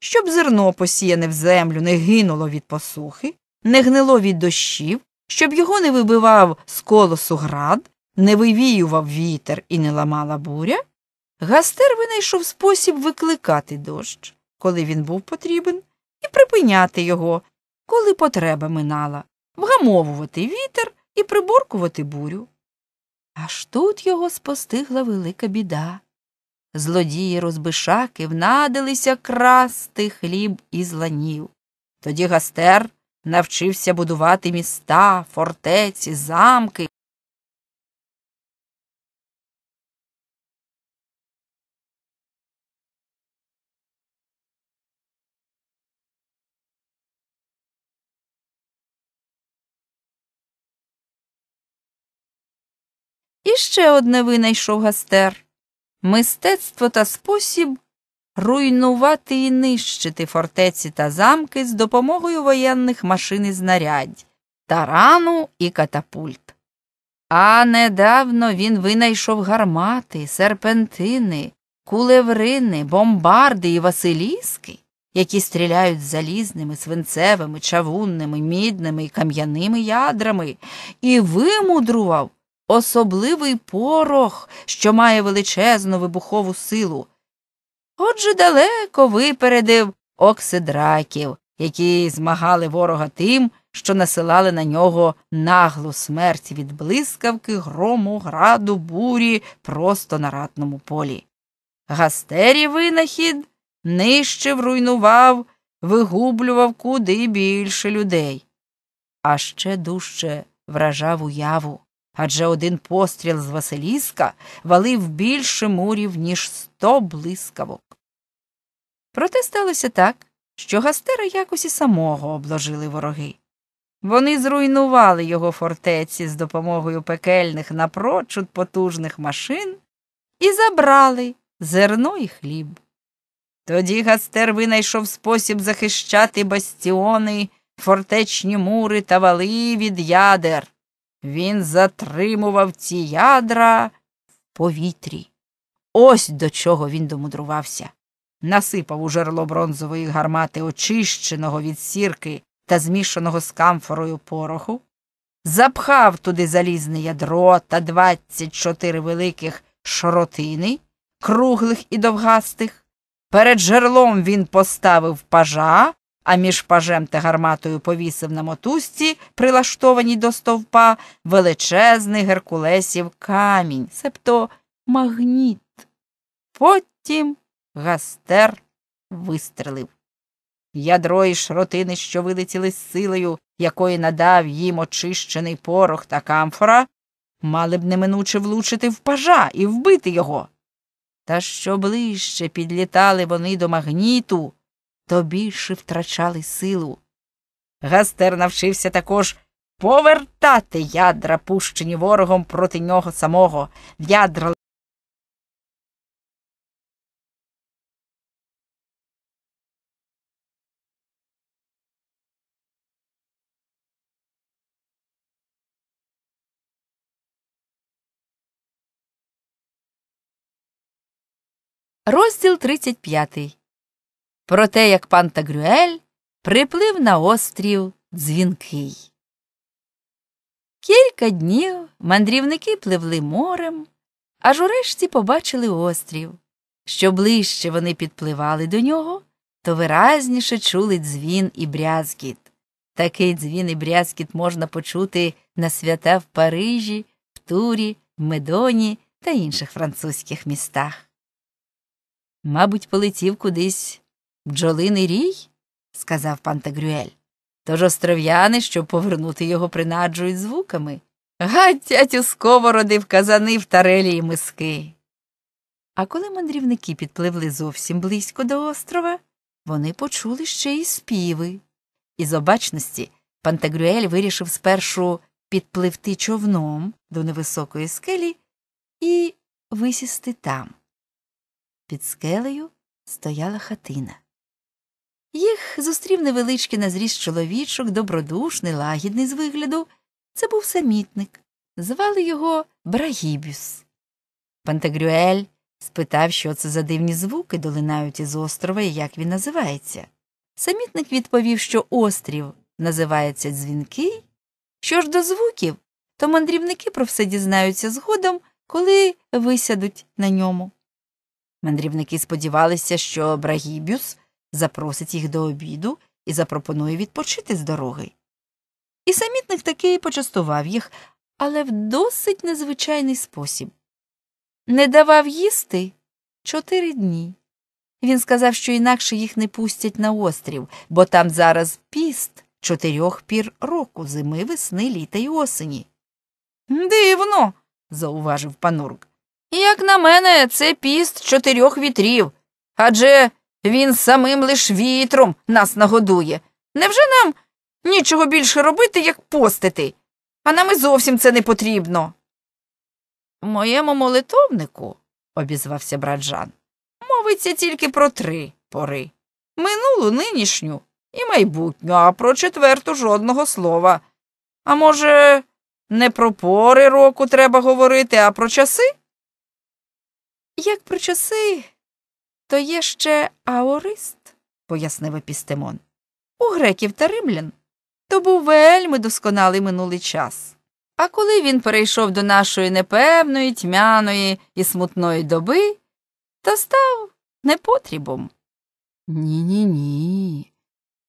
Щоб зерно посіяне в землю не гинуло від посухи, не гнило від дощів, щоб його не вибивав з колосу град, не вивіював вітер і не ламала буря, Гастер винайшов спосіб викликати дощ, коли він був потрібен, і припиняти його, коли потреба минала, вгамовувати вітер і приборкувати бурю. Аж тут його спостигла велика біда. Злодії розбишаки внадилися красти хліб із ланів. Тоді Гастер навчився будувати міста, фортеці, замки. Іще одне винайшов Гастер мистецтво та спосіб руйнувати і нищити фортеці та замки з допомогою воєнних машин і знарядь, тарану і катапульт. А недавно він винайшов гармати, серпентини, кулеврини, бомбарди і Василіски, які стріляють залізними, свинцевими, чавунними, мідними і кам'яними ядрами, і вимудрував особливий порох, що має величезну вибухову силу. Отже, далеко випередив оксидраків, які змагали ворога тим, що насилали на нього наглу смерть від блискавки, грому, граду, бурі просто на ратному полі. Гастері винахід нищив, руйнував, вигублював куди більше людей, а ще дужче вражав уяву. Адже один постріл з Василіска валив більше мурів, ніж сто блискавок. Проте сталося так, що Гастера якось і самого обложили вороги. Вони зруйнували його фортеці з допомогою пекельних напрочуд потужних машин і забрали зерно і хліб. Тоді Гастер винайшов спосіб захищати бастіони, фортечні мури та вали від ядер. Він затримував ці ядра в повітрі. Ось до чого він домудрувався. Насипав у жерло бронзової гармати, очищеного від сірки та змішаного з камфорою пороху, запхав туди залізне ядро та двадцять чотири великих шротини, круглих і довгастих. Перед жерлом він поставив пажа, а між пажем та гарматою повісив на мотузці, прилаштованій до стовпа, величезний Геркулесів камінь, себто магніт. Потім гастер вистрелив. Ядро і шротини, що вилетіли з силою, якої надав їм очищений порох та камфора, мали б неминуче влучити в пажа і вбити його. Та що ближче підлітали вони до магніту, то більше втрачали силу. Гастер навчився також повертати ядра, пущені ворогом проти нього самого, ядра Розділ тридцять п'ятий про те, як пан Тагрюель приплив на острів дзвінкий. Кілька днів мандрівники пливли морем, аж урешті побачили острів. Що ближче вони підпливали до нього, то виразніше чули дзвін і брязкіт. Такий дзвін і брязкіт можна почути на свята в Парижі, в Турі, в Медоні та інших французьких містах. Мабуть, полетів кудись Бджолиний рій? сказав пан Тегрюель. Тож остров'яни, щоб повернути його, принаджують звуками. гатять у сковороди в казани в тарелі і миски. А коли мандрівники підпливли зовсім близько до острова, вони почули ще й співи. Із обачності Пантагрюель вирішив спершу підпливти човном до невисокої скелі і висісти там. Під скелею стояла хатина. Їх зустрів невеличкий на чоловічок, добродушний, лагідний з вигляду. Це був самітник. Звали його Брагібюс. Пантагрюель спитав, що це за дивні звуки долинають із острова і як він називається. Самітник відповів, що острів називається дзвінкий. Що ж до звуків, то мандрівники про все дізнаються згодом, коли висядуть на ньому. Мандрівники сподівалися, що Брагібюс запросить їх до обіду і запропонує відпочити з дороги. І самітник таки почастував їх, але в досить незвичайний спосіб. Не давав їсти чотири дні. Він сказав, що інакше їх не пустять на острів, бо там зараз піст чотирьох пір року зими, весни, літа й осені. Дивно, зауважив панурк. Як на мене, це піст чотирьох вітрів. Адже він самим лиш вітром нас нагодує. Невже нам нічого більше робити, як постити? А нам і зовсім це не потрібно. моєму молитовнику, обізвався браджан, мовиться тільки про три пори минулу, нинішню і майбутню, а про четверту жодного слова. А може, не про пори року треба говорити, а про часи? Як про часи, то є ще аорист, пояснив Епістемон. У греків та римлян то був вельми досконалий минулий час. А коли він перейшов до нашої непевної, тьмяної і смутної доби, то став непотрібом. Ні, ні, ні.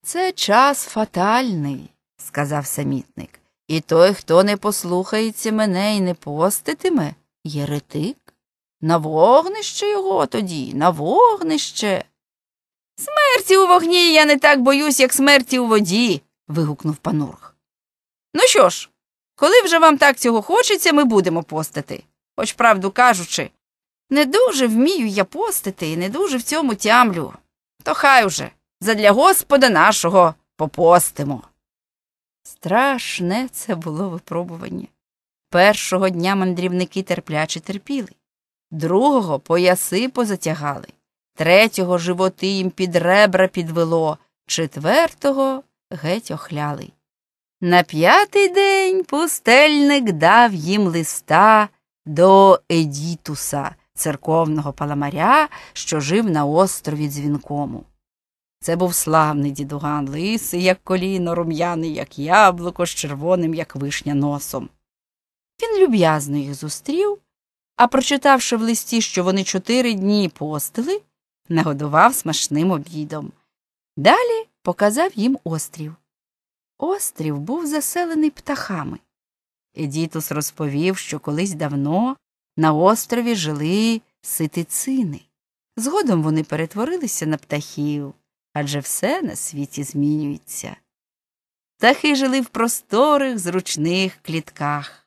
Це час фатальний, сказав самітник. І той, хто не послухається мене і не поститиме, єретик. На вогнище його тоді, на вогнище. Смерті у вогні я не так боюсь, як смерті у воді. вигукнув панурх. Ну що ж, коли вже вам так цього хочеться, ми будемо постити. Хоч, правду кажучи, не дуже вмію я постити і не дуже в цьому тямлю. То хай уже задля Господа нашого попостимо. Страшне це було випробування. Першого дня мандрівники терпляче терпіли другого пояси позатягали, третього животи їм під ребра підвело, четвертого геть охляли. На п'ятий день пустельник дав їм листа до Едітуса, церковного паламаря, що жив на острові дзвінкому. Це був славний дідуган, лисий, як коліно, рум'яний, як яблуко, з червоним, як вишня носом. Він люб'язно їх зустрів а прочитавши в листі, що вони чотири дні постили, нагодував смачним обідом. Далі показав їм острів. Острів був заселений птахами. Едітус розповів, що колись давно на острові жили ситицини. Згодом вони перетворилися на птахів адже все на світі змінюється. Птахи жили в просторих, зручних клітках.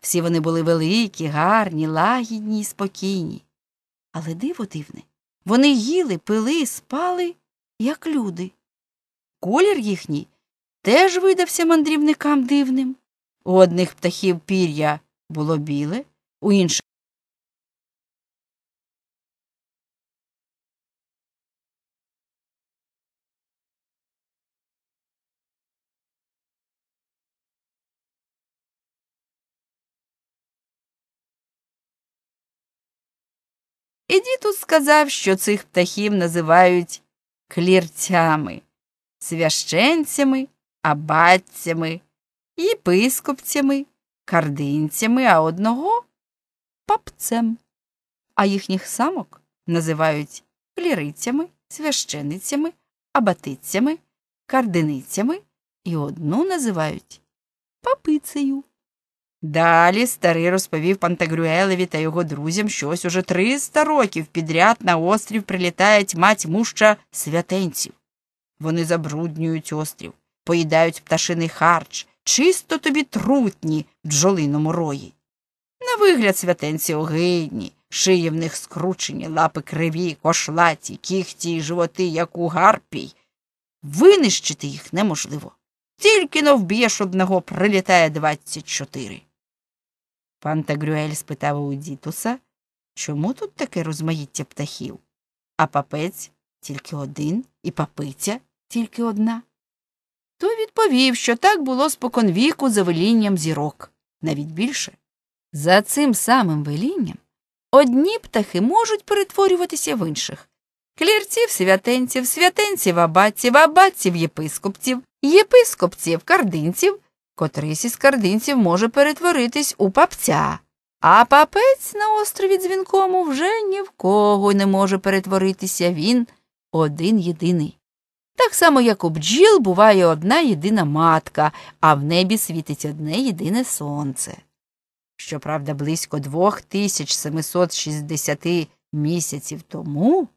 Всі вони були великі, гарні, лагідні й спокійні. Але диво дивне, вони їли, пили, спали, як люди. Колір їхній теж видався мандрівникам дивним. У одних птахів пір'я було біле, у інших І дід сказав, що цих птахів називають клірцями, священцями, абатцями, єпископцями, кардинцями, а одного папцем. А їхніх самок називають клірицями, священицями, абатицями, кардиницями і одну називають папицею. Далі старий розповів Пантагрюелеві та його друзям, що ось уже 300 років підряд на острів прилітає тьма тьмуща святенців. Вони забруднюють острів, поїдають пташиний харч, чисто тобі трутні в бджолиному рої. На вигляд святенці огидні, шиї в них скручені, лапи криві, кошлаті, кігті й животи, як у гарпій. Винищити їх неможливо. Тільки но вб'єш одного, прилітає двадцять чотири. Пан Тагрюель спитав у дітуса, чому тут таке розмаїття птахів, а папець тільки один і папиця тільки одна. Той відповів, що так було споконвіку за велінням зірок, навіть більше. За цим самим велінням одні птахи можуть перетворюватися в інших клірців, святенців, святенців, абатців, абатців, єпископців, єпископців, кардинців. Котрийсь із кардинців може перетворитись у папця, а папець на острові дзвінкому вже ні в кого не може перетворитися він один єдиний. Так само, як у бджіл, буває одна єдина матка, а в небі світить одне єдине сонце. Щоправда, близько 2760 місяців тому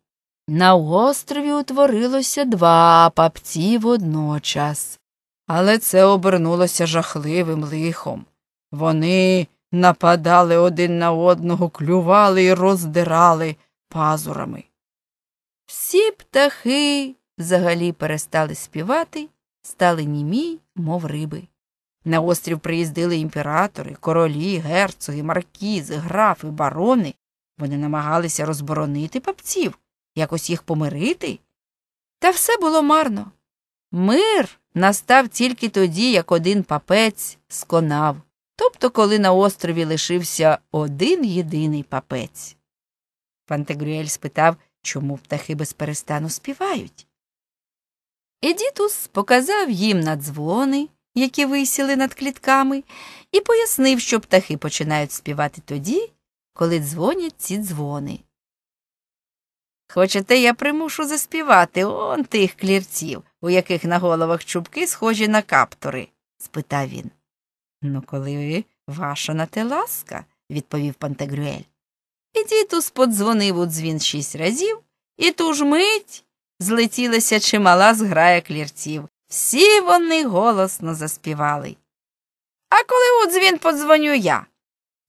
на острові утворилося два папці водночас. Але це обернулося жахливим лихом. Вони нападали один на одного, клювали і роздирали пазурами. Всі птахи взагалі перестали співати, стали німі, мов риби. На острів приїздили імператори, королі, герцоги, маркізи, графи, барони. Вони намагалися розборонити папців, якось їх помирити. Та все було марно. Мир настав тільки тоді, як один папець сконав, тобто, коли на острові лишився один єдиний папець. Пантегрюель спитав, чому птахи безперестану співають. Едітус показав їм на дзвони, які висіли над клітками, і пояснив, що птахи починають співати тоді, коли дзвонять ці дзвони. Хочете, я примушу заспівати он тих клірців, у яких на головах чубки схожі на каптори? спитав він. Ну, коли ви ваша на те ласка, відповів Пантегрюель. І дідус подзвонив у дзвін шість разів, і ту ж мить злетілася чимала зграя клірців. Всі вони голосно заспівали. А коли у дзвін подзвоню я?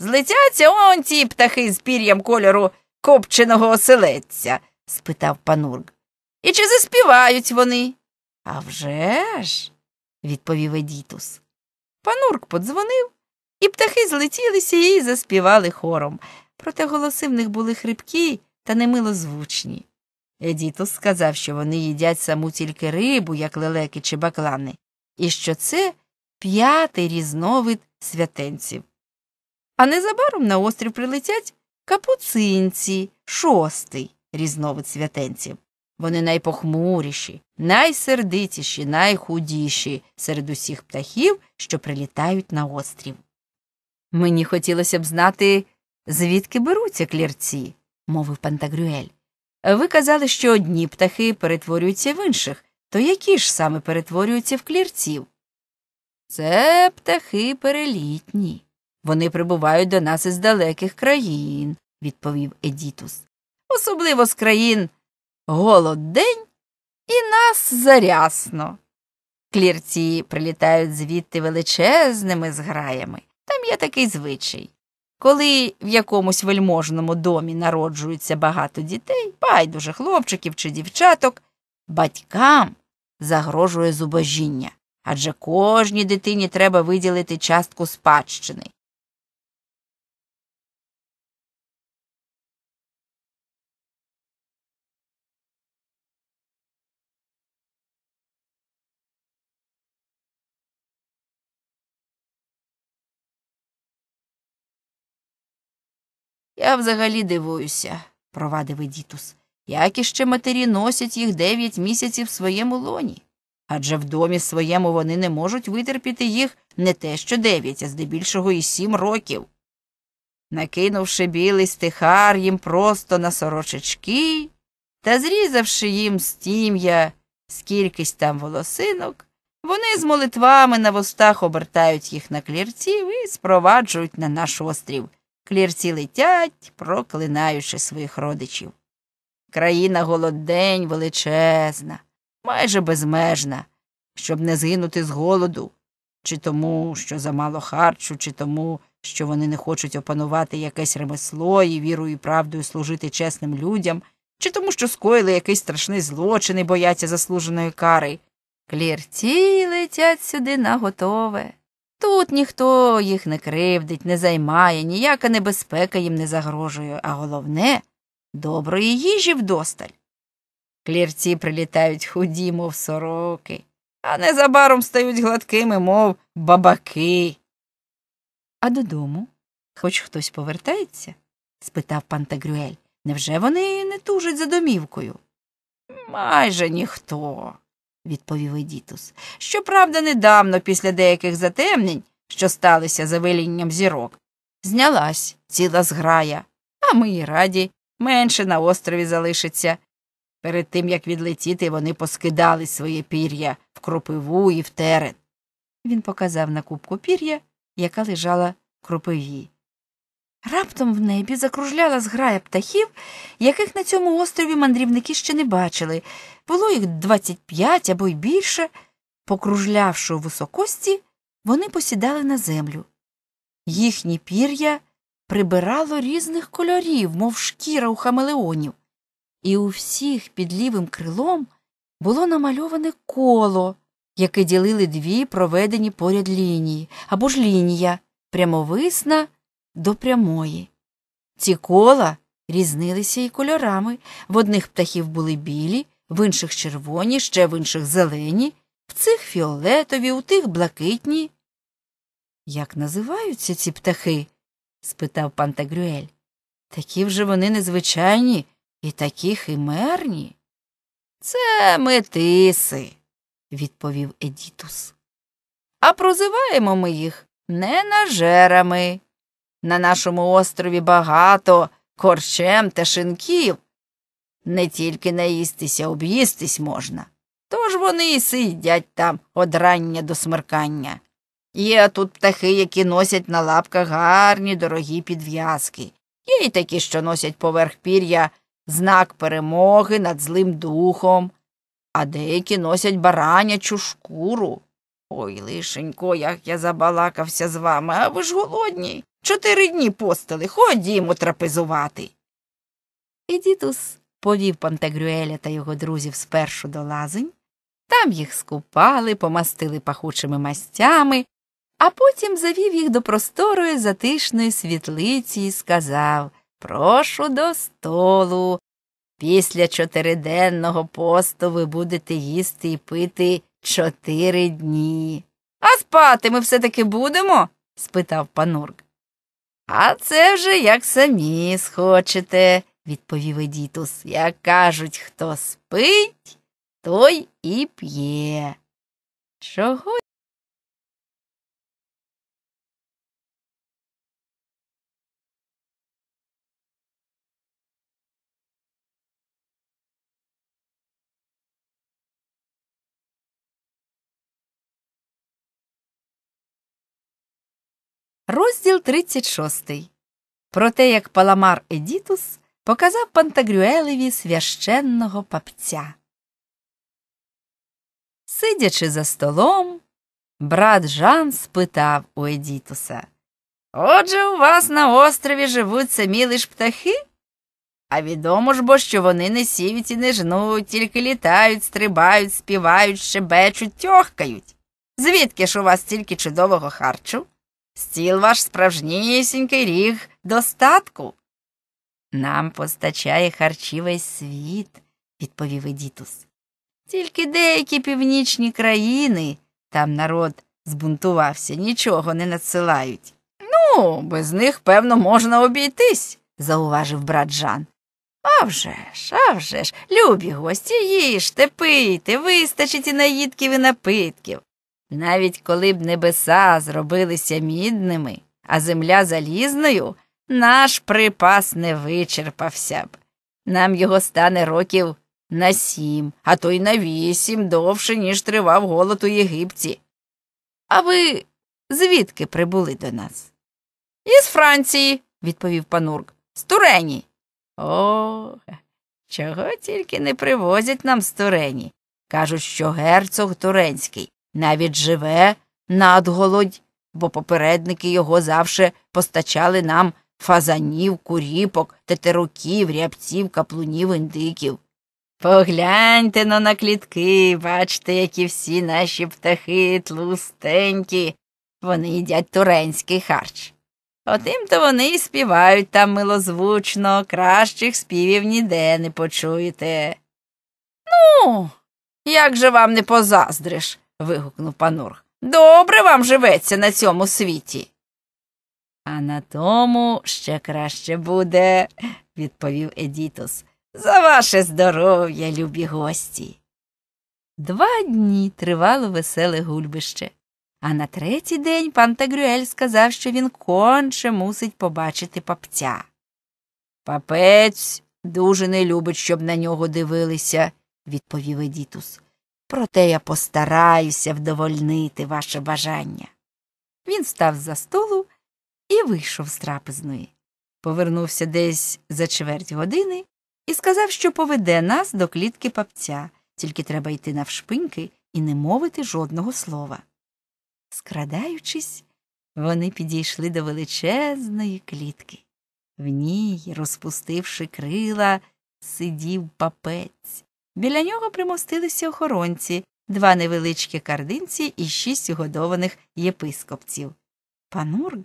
Злетяться он ті птахи з пір'ям кольору копченого оселедця спитав панурк. І чи заспівають вони? «А вже ж!» – відповів Едітус. Панурк подзвонив, і птахи злетілися і заспівали хором, проте голоси в них були хрипкі та немилозвучні. Едітус сказав, що вони їдять саму тільки рибу, як лелеки чи баклани, і що це п'ятий різновид святенців. А незабаром на острів прилетять капуцинці, шостий різновид святенців. Вони найпохмуріші, найсердитіші, найхудіші серед усіх птахів, що прилітають на острів. Мені хотілося б знати, звідки беруться клірці, мовив Пантагрюель. Ви казали, що одні птахи перетворюються в інших, то які ж саме перетворюються в клірців? Це птахи перелітні. Вони прибувають до нас із далеких країн, відповів Едітус особливо з країн голодень і нас зарясно. Клірці прилітають звідти величезними зграями. Там є такий звичай. Коли в якомусь вельможному домі народжується багато дітей, байдуже хлопчиків чи дівчаток, батькам загрожує зубожіння. Адже кожній дитині треба виділити частку спадщини. Я взагалі дивуюся, провадив Едітус, як іще матері носять їх дев'ять місяців в своєму лоні. Адже в домі своєму вони не можуть витерпіти їх не те що дев'ять, а здебільшого і сім років. Накинувши білий стихар їм просто на сорочечки та зрізавши їм стім'я скількись там волосинок, вони з молитвами на вустах обертають їх на клірців і спроваджують на наш острів клірці летять, проклинаючи своїх родичів. Країна голодень величезна, майже безмежна, щоб не згинути з голоду, чи тому, що замало харчу, чи тому, що вони не хочуть опанувати якесь ремесло і вірою і правдою служити чесним людям, чи тому, що скоїли якийсь страшний злочин і бояться заслуженої кари. Клірці летять сюди на готове. Тут ніхто їх не кривдить, не займає, ніяка небезпека їм не загрожує, а головне доброї їжі вдосталь. Клірці прилітають худі, мов сороки, а незабаром стають гладкими, мов бабаки. А додому хоч хтось повертається? спитав Пантагрюель. Невже вони не тужать за домівкою? Майже ніхто відповів Едітус. Щоправда, недавно, після деяких затемнень, що сталися за велінням зірок, знялась ціла зграя, а ми й раді менше на острові залишиться. Перед тим як відлетіти, вони поскидали своє пір'я в кропиву і в терен. Він показав на кубку пір'я, яка лежала в кропиві. Раптом в небі закружляла зграя птахів, яких на цьому острові мандрівники ще не бачили. Було їх 25 або й більше. Покружлявши у високості, вони посідали на землю. Їхні пір'я прибирало різних кольорів, мов шкіра у хамелеонів, і у всіх під лівим крилом було намальоване коло, яке ділили дві проведені поряд лінії або ж лінія прямовисна до прямої. Ці кола різнилися і кольорами. В одних птахів були білі, в інших червоні, ще в інших зелені, в цих фіолетові, у тих блакитні. Як називаються ці птахи? спитав пан Тагрюель. Такі вже вони незвичайні і такі химерні. Це метиси, відповів Едітус. А прозиваємо ми їх ненажерами. На нашому острові багато корчем та шинків. Не тільки наїстися, об'їстись можна. Тож вони і сидять там од рання до смеркання. Є тут птахи, які носять на лапках гарні дорогі підв'язки, є й такі, що носять поверх пір'я знак перемоги над злим духом, а деякі носять баранячу шкуру. Ой, лишенько, як я забалакався з вами, а ви ж голодні. Чотири дні постили, ходімо трапезувати. І дідус повів Пантегрюеля та його друзів спершу до лазень, там їх скупали, помастили пахучими мастями, а потім завів їх до просторої затишної світлиці і сказав Прошу до столу. Після чотириденного посту ви будете їсти і пити чотири дні. А спати ми все таки будемо? спитав панурк. А це вже як самі схочете, відповів Едітус. Як кажуть, хто спить, той і п'є. Чого Розділ 36. Про те, як Паламар Едітус показав Пантагрюелеві священного папця. Сидячи за столом, брат Жан спитав у Едітуса Отже, у вас на острові живуть самі лиш птахи? А відомо ж бо, що вони не сіють і не жнуть, тільки літають, стрибають, співають, щебечуть, тьохкають. Звідки ж у вас тільки чудового харчу? Стіл ваш справжнісінький ріг достатку. Нам постачає харчі весь світ, відповів Едітус. Тільки деякі північні країни, там народ збунтувався, нічого не надсилають. Ну, без них, певно, можна обійтись, зауважив брат Жан. «А вже ж, а вже ж, любі гості, їжте, пийте, вистачить і наїдків і напитків. Навіть коли б небеса зробилися мідними, а земля залізною, наш припас не вичерпався б. Нам його стане років на сім, а то й на вісім довше, ніж тривав голод у Єгипті. А ви звідки прибули до нас? Із Франції, відповів панурк, з Турені. О, чого тільки не привозять нам з Турені. Кажуть, що герцог туренський навіть живе надголодь, бо попередники його завше постачали нам фазанів, куріпок, тетеруків, рябців, каплунів, індиків. Погляньте но на клітки, бачте, які всі наші птахи тлустенькі. Вони їдять туренський харч. Отим то вони і співають там милозвучно, кращих співів ніде не почуєте. Ну, як же вам не позаздриш? вигукнув панурх. Добре вам живеться на цьому світі. А на тому ще краще буде, відповів Едітус. За ваше здоров'я, любі гості. Два дні тривало веселе гульбище, а на третій день пан Тагрюель сказав, що він конче мусить побачити папця. Папець дуже не любить, щоб на нього дивилися, відповів Едітус. Проте я постараюся вдовольнити ваше бажання. Він став за столу і вийшов з трапезної. Повернувся десь за чверть години і сказав, що поведе нас до клітки папця, тільки треба йти навшпиньки і не мовити жодного слова. Скрадаючись, вони підійшли до величезної клітки. В ній, розпустивши крила, сидів папець. Біля нього примостилися охоронці, два невеличкі кардинці і шість угодованих єпископців. Панург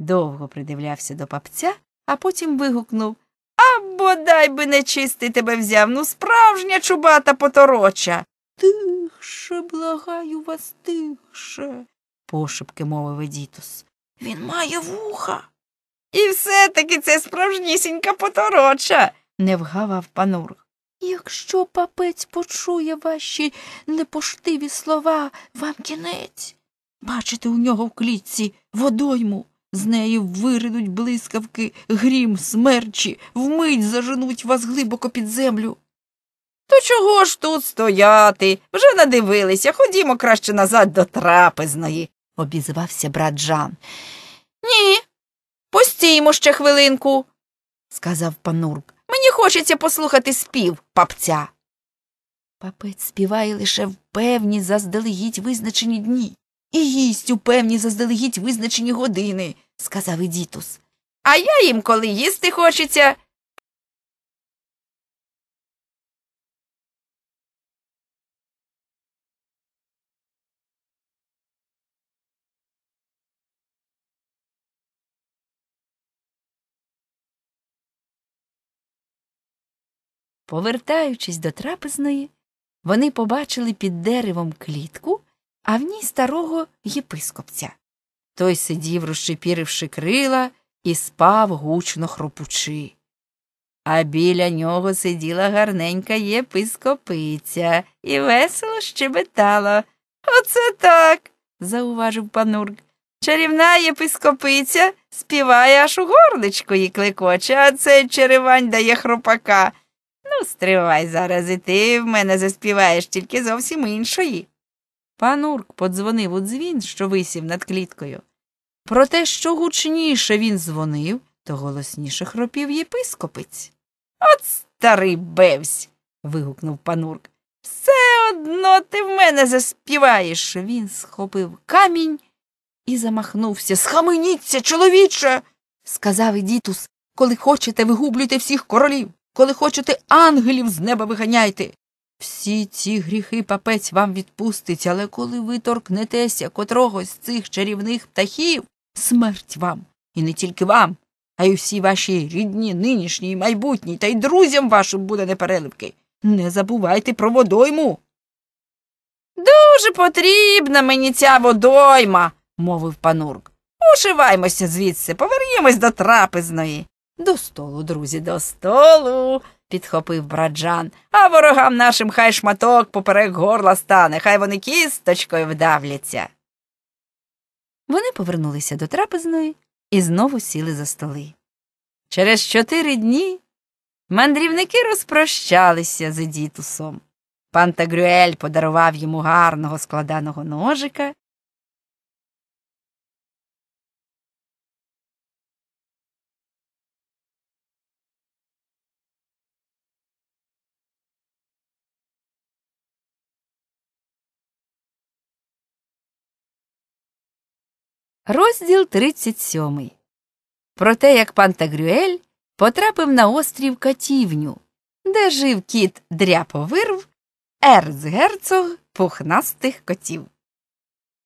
довго придивлявся до папця, а потім вигукнув А бодай би нечистий тебе взяв, ну справжня чубата потороча. Тихше, благаю вас, тихше, пошепки мовив Едітус. Він має вуха. І все таки це справжнісінька потороча, не вгавав панург. Якщо папець почує ваші непоштиві слова, вам кінець. Бачите, у нього в клітці водойму. З неї виринуть блискавки, грім, смерчі, вмить заженуть вас глибоко під землю. То чого ж тут стояти? Вже надивилися, ходімо краще назад до трапезної, обізвався брат Жан. Ні, постіймо ще хвилинку, сказав панурк. Мені хочеться послухати спів папця. Папець співає лише в певні заздалегідь визначені дні і їсть у певні заздалегідь визначені години, сказав Едітус. А я їм, коли їсти хочеться, Повертаючись до трапезної, вони побачили під деревом клітку, а в ній старого єпископця. Той сидів, розчепіривши крила, і спав, гучно хропучи. А біля нього сиділа гарненька єпископиця і весело щебетала. Оце так, зауважив панурк. Чарівна єпископиця співає аж у горличку і клекоче, а це черевань дає хропака стривай зараз, і ти в мене заспіваєш тільки зовсім іншої. Пан Урк подзвонив у дзвін, що висів над кліткою. Проте, що гучніше він дзвонив, то голосніше хропів єпископець. От старий бевсь. вигукнув панурк. Все одно ти в мене заспіваєш. Він схопив камінь і замахнувся. Схаменіться, чоловіче, сказав Едітус, коли хочете, вигублюйте всіх королів. Коли хочете, ангелів з неба виганяйте. Всі ці гріхи папець вам відпустить, але коли ви торкнетеся котрогось з цих чарівних птахів, смерть вам, і не тільки вам, а й усі ваші рідні, нинішні і майбутні, та й друзям вашим буде непереливки. Не забувайте про водойму. Дуже потрібна мені ця водойма, мовив панурк. Ушиваймося звідси, повернімось до трапезної. До столу, друзі, до столу, підхопив браджан. А ворогам нашим хай шматок поперек горла стане, хай вони кісточкою вдавляться. Вони повернулися до трапезної і знову сіли за столи. Через чотири дні мандрівники розпрощалися з Едітусом. Пантагрюель подарував йому гарного складаного ножика, Розділ 37. Про те, як Пантагрюель потрапив на острів Катівню, де жив кіт дряповирв, ерцгерцог пухнастих котів.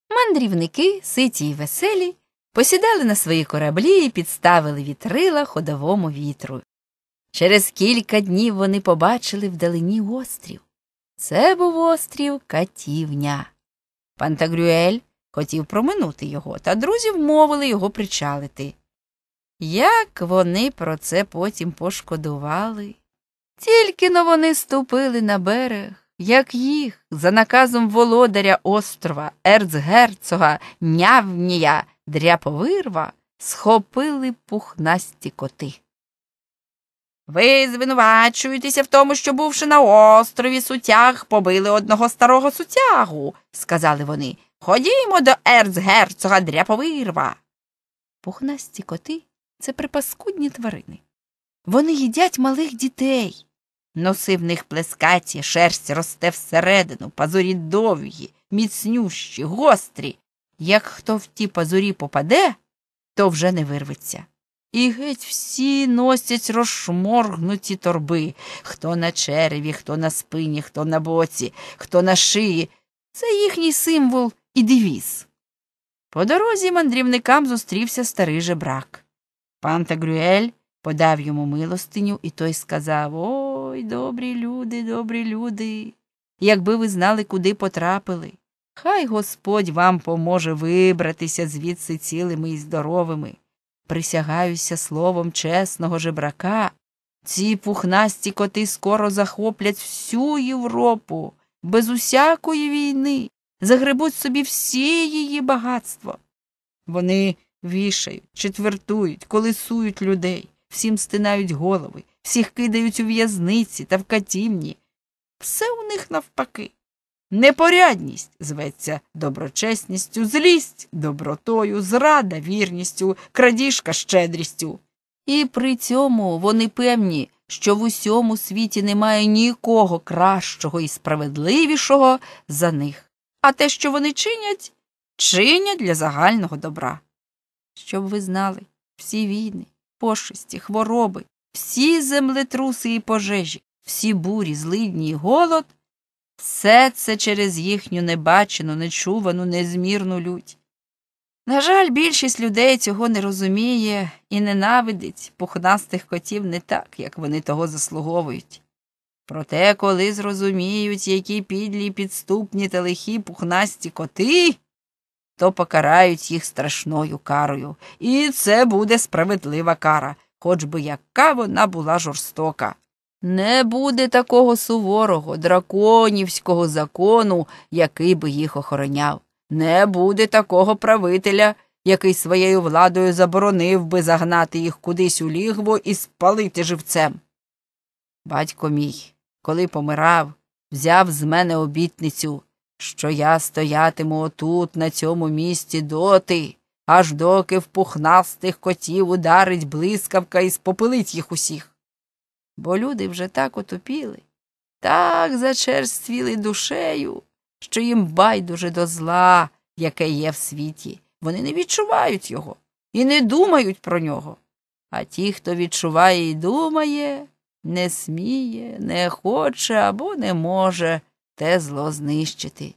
Мандрівники, ситі й веселі, посідали на свої кораблі і підставили вітрила ходовому вітру. Через кілька днів вони побачили вдалині острів. Це був острів Катівня. Пантагрюель хотів проминути його, та друзі вмовили його причалити. Як вони про це потім пошкодували. Тільки но вони ступили на берег, як їх, за наказом володаря острова, ерцгерцога, нявнія, дряповирва, схопили пухнасті коти. Ви звинувачуєтеся в тому, що, бувши на острові сутяг, побили одного старого сутягу, сказали вони. Ходімо до ерцгерцога дряповирва. Пухнасті коти це припаскудні тварини. Вони їдять малих дітей. Носи в них плескаті, шерсть росте всередину, пазурі довгі, міцнющі, гострі. Як хто в ті пазурі попаде, то вже не вирветься. І геть всі носять розшморгнуті торби хто на череві, хто на спині, хто на боці, хто на шиї. Це їхній символ і девіз. По дорозі мандрівникам зустрівся старий жебрак. Пан Тагрюель подав йому милостиню, і той сказав Ой, добрі люди, добрі люди. Якби ви знали, куди потрапили. Хай Господь вам поможе вибратися звідси цілими і здоровими. Присягаюся словом чесного жебрака. Ці пухнасті коти скоро захоплять всю Європу без усякої війни загребуть собі всі її багатство. Вони вішають, четвертують, колесують людей, всім стинають голови, всіх кидають у в'язниці та в катівні. Все у них навпаки. Непорядність зветься доброчесністю, злість, добротою, зрада, вірністю, крадіжка щедрістю. І при цьому вони певні, що в усьому світі немає нікого кращого і справедливішого за них а те, що вони чинять, чинять для загального добра. Щоб ви знали, всі війни, пошесті, хвороби, всі землетруси і пожежі, всі бурі, злидні і голод, все це через їхню небачену, нечувану, незмірну лють. На жаль, більшість людей цього не розуміє і ненавидить пухнастих котів не так, як вони того заслуговують. Проте, коли зрозуміють, які підлі підступні та лихі пухнасті коти, то покарають їх страшною карою. І це буде справедлива кара, хоч би яка вона була жорстока. Не буде такого суворого, драконівського закону, який би їх охороняв. Не буде такого правителя, який своєю владою заборонив би загнати їх кудись у лігво і спалити живцем. Батько мій коли помирав, взяв з мене обітницю, що я стоятиму отут, на цьому місці, доти, аж доки в пухнастих котів ударить блискавка і спопилить їх усіх. Бо люди вже так отупіли, так зачерствіли душею, що їм байдуже до зла, яке є в світі. Вони не відчувають його і не думають про нього. А ті, хто відчуває і думає, не сміє, не хоче або не може те зло знищити.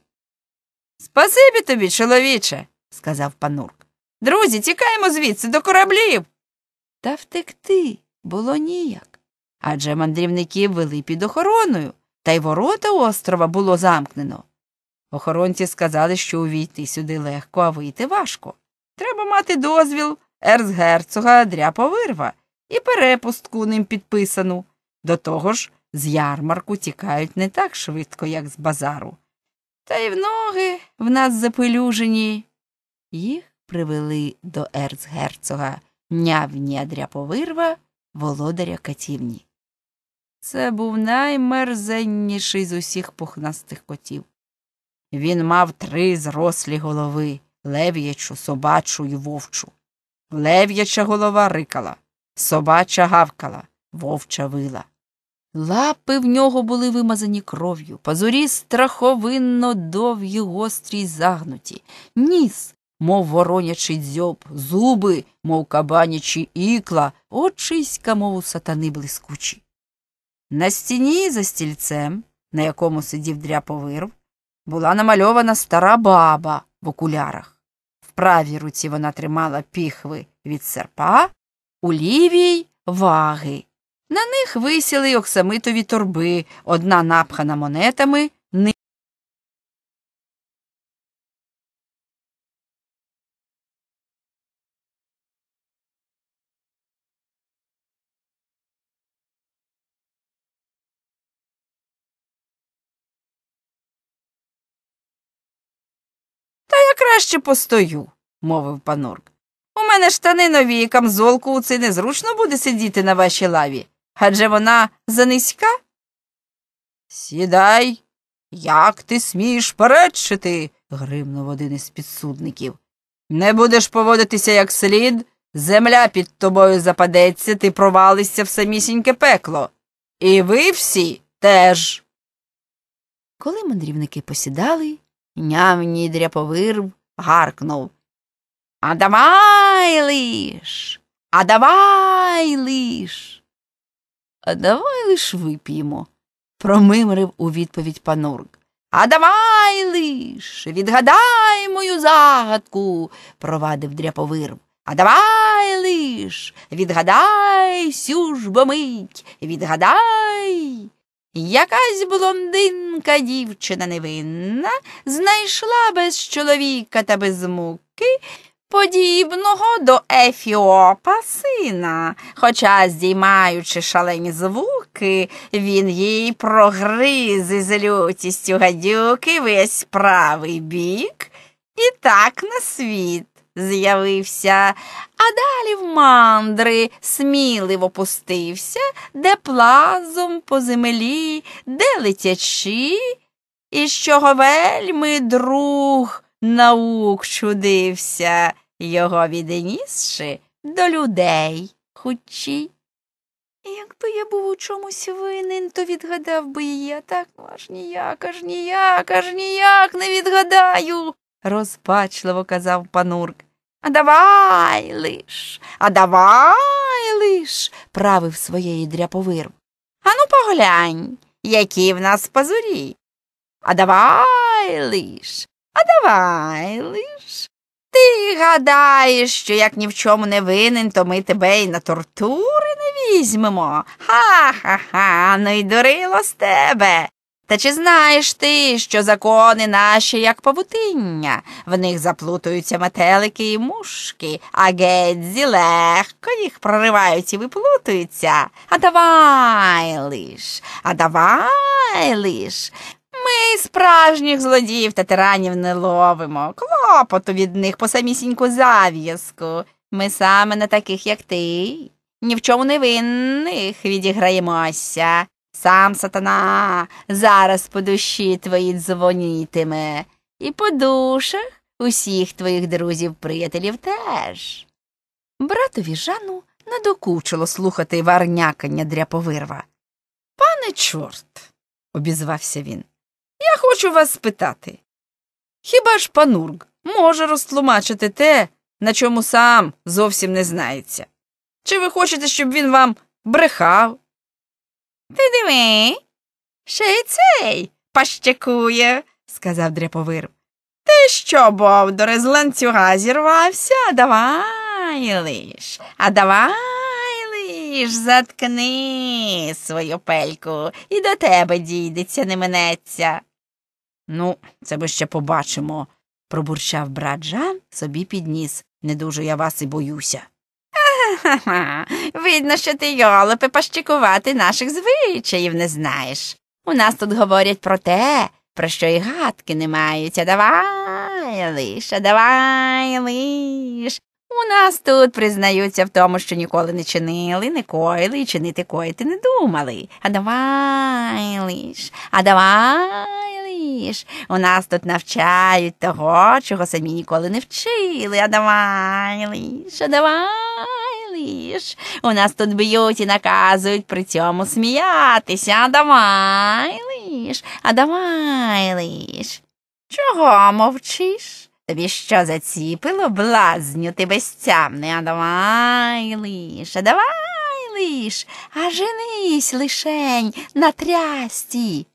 Спасибі тобі, чоловіче, сказав панурк. Друзі, тікаємо звідси до кораблів. Та втекти було ніяк. Адже мандрівників вели під охороною, та й ворота острова було замкнено. Охоронці сказали, що увійти сюди легко, а вийти важко. Треба мати дозвіл ерцгерцога дряповирва і перепустку ним підписану. До того ж, з ярмарку тікають не так швидко, як з базару. Та й в ноги в нас запелюжені. Їх привели до ерцгерцога нявні дряповирва, володаря катівні. Це був наймерзенніший з усіх пухнастих котів. Він мав три зрослі голови лев'ячу, собачу й вовчу. Лев'яча голова рикала, собача гавкала, вовча вила. Лапи в нього були вимазані кров'ю, пазурі страховинно довгі, гострі й загнуті, ніс, мов воронячий дзьоб, зуби, мов кабанячі ікла, очиська, мов у сатани блискучі. На стіні за стільцем, на якому сидів дряповир, була намальована стара баба в окулярах. В правій руці вона тримала піхви від серпа, у лівій ваги. На них висіли оксамитові торби, одна напхана монетами. Та я краще постою, мовив панурк. У мене штани нові і камзолку у це незручно буде сидіти на вашій лаві адже вона занизька. Сідай, як ти смієш перечити, гримнув один із підсудників. Не будеш поводитися як слід, земля під тобою западеться, ти провалишся в самісіньке пекло. І ви всі теж. Коли мандрівники посідали, нявній дряповирв гаркнув. А давай лиш, а давай лиш. А давай лиш вип'ємо, промимрив у відповідь панурк. А давай лиш, відгадай мою загадку, провадив дряповир. А давай лиш, відгадай сю ж бо мить, відгадай. Якась блондинка дівчина невинна знайшла без чоловіка та без муки подібного до Ефіопа сина, хоча, здіймаючи шалені звуки, він їй прогриз із лютістю гадюки весь правий бік і так на світ. З'явився, а далі в мандри сміливо пустився, де плазом по землі, де летячі, і з чого вельми друг наук чудився, його віднісши до людей хучі. Якби я був у чомусь винен, то відгадав би її, а так ну, аж ніяк, аж ніяк, аж ніяк не відгадаю, розпачливо казав панурк. А давай лиш, а давай лиш, правив своєї дряповир. Ану поглянь, які в нас пазурі. А давай лиш, а давай лиш. Ти гадаєш, що як ні в чому не винен, то ми тебе й на тортури не візьмемо. Ха ха ха, ну й дурило з тебе. Та чи знаєш ти, що закони наші, як павутиння, в них заплутуються метелики і мушки, а гедзі легко їх проривають і виплутуються. А давай лиш, а давай лиш. Ми справжніх злодіїв та тиранів не ловимо. Клопоту від них по самісіньку зав'язку. Ми саме на таких, як ти, ні в чому не винних відіграємося. Сам сатана зараз по душі твої дзвонітиме, і по душах усіх твоїх друзів-приятелів теж. Братові Жану надокучило слухати варнякання дряповирва. Пане чорт, обізвався він. Я хочу вас спитати. Хіба ж панург може розтлумачити те, на чому сам зовсім не знається? Чи ви хочете, щоб він вам брехав? Ти диви, ще й цей пащекує, сказав дряповир. Ти що, Бовдори з ланцюга зірвався? Давай лиш, а давай лиш, заткни свою пельку і до тебе дійдеться, не минеться. Ну, це ми ще побачимо, пробурчав брат Жан, собі підніс. Не дуже я вас і боюся. Ага, видно, що ти, йолопи, пащикувати наших звичаїв не знаєш. У нас тут говорять про те, про що й гадки не маються. Давай лиш, давай лиш. У нас тут признаються в тому, що ніколи не чинили, не коїли і чинити коїти не думали. А давай лиш, а давай лиш. У нас тут навчають того, чого самі ніколи не вчили. А давай лиш, а давай. У нас тут б'ють і наказують при цьому сміятися. А давай лиш, а давай лиш. Чого мовчиш? Тобі що заціпило, блазню, ти безтямний, а давай лиш, давай лиш, а женись лишень на трясті.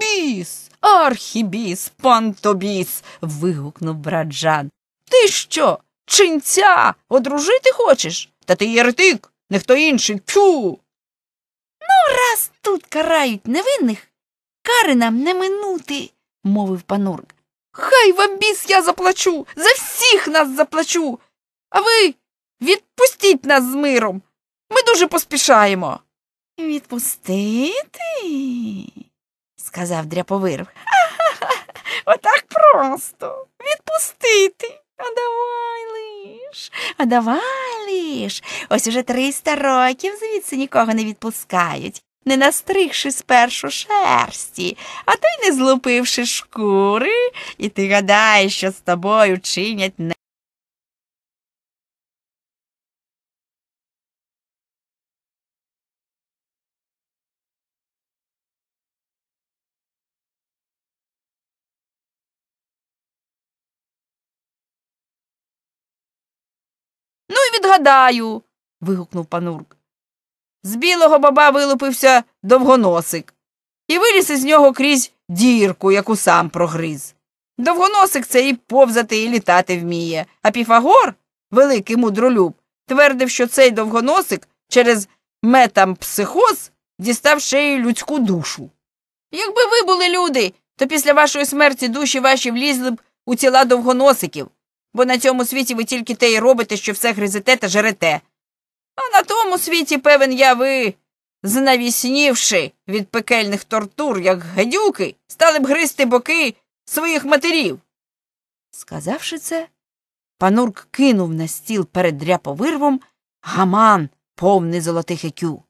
Біс, архібіс, пантобіс. вигукнув брат Жан. Ти що, чинця, одружити хочеш? Та ти єретик, не хто інший. Тю. Ну, раз тут карають невинних, кари нам не минути, мовив панурк. Хай вам біс я заплачу, за всіх нас заплачу. А ви відпустіть нас з миром. Ми дуже поспішаємо. Відпустити? сказав дряповир. Отак просто. Відпустити. А давай лиш, а давай лиш. Ось уже триста років звідси нікого не відпускають не настригши спершу шерсті, а то й не злупивши шкури, і ти гадаєш, що з тобою чинять не. Ну і відгадаю. вигукнув панурк. З білого баба вилупився довгоносик і виліз із нього крізь дірку, яку сам прогриз. Довгоносик це і повзати, і літати вміє, а Піфагор, великий мудролюб, твердив, що цей довгоносик через метампсихоз дістав шею людську душу. Якби ви були люди, то після вашої смерті душі ваші влізли б у тіла довгоносиків, бо на цьому світі ви тільки те й робите, що все гризете та жерете, а на тому світі, певен, я ви, знавіснівши від пекельних тортур, як гадюки, стали б гризти боки своїх матерів. Сказавши це, панурк кинув на стіл перед дряповирвом гаман, повний золотих екю.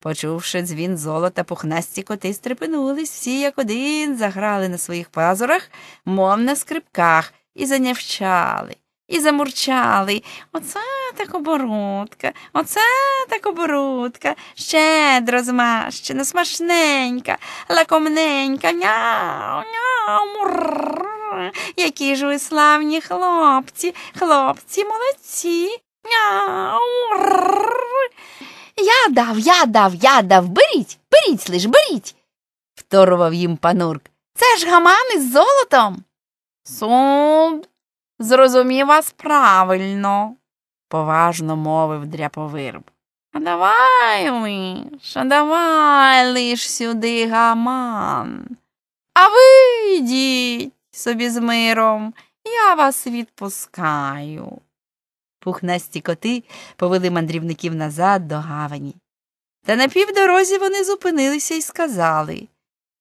Почувши дзвін золота, пухнасті коти стрепенулись, всі як один заграли на своїх пазурах, мов на скрипках, і занявчали і замурчали Оце так оборотка, оце так оборотка, щедро змащена, смачненька, лакомненька, няу, няу, мур. Які ж ви славні хлопці, хлопці молодці. Няу, Я дав, я дав, я дав, беріть, беріть лиш, беріть, вторував їм панурк. Це ж гамани з золотом. Суд Зрозумів вас правильно, поважно мовив дряповирб. А давай лиш, а давай лиш сюди гаман. А ви йдіть собі з миром, я вас відпускаю. Пухнасті коти повели мандрівників назад до гавані. Та на півдорозі вони зупинилися і сказали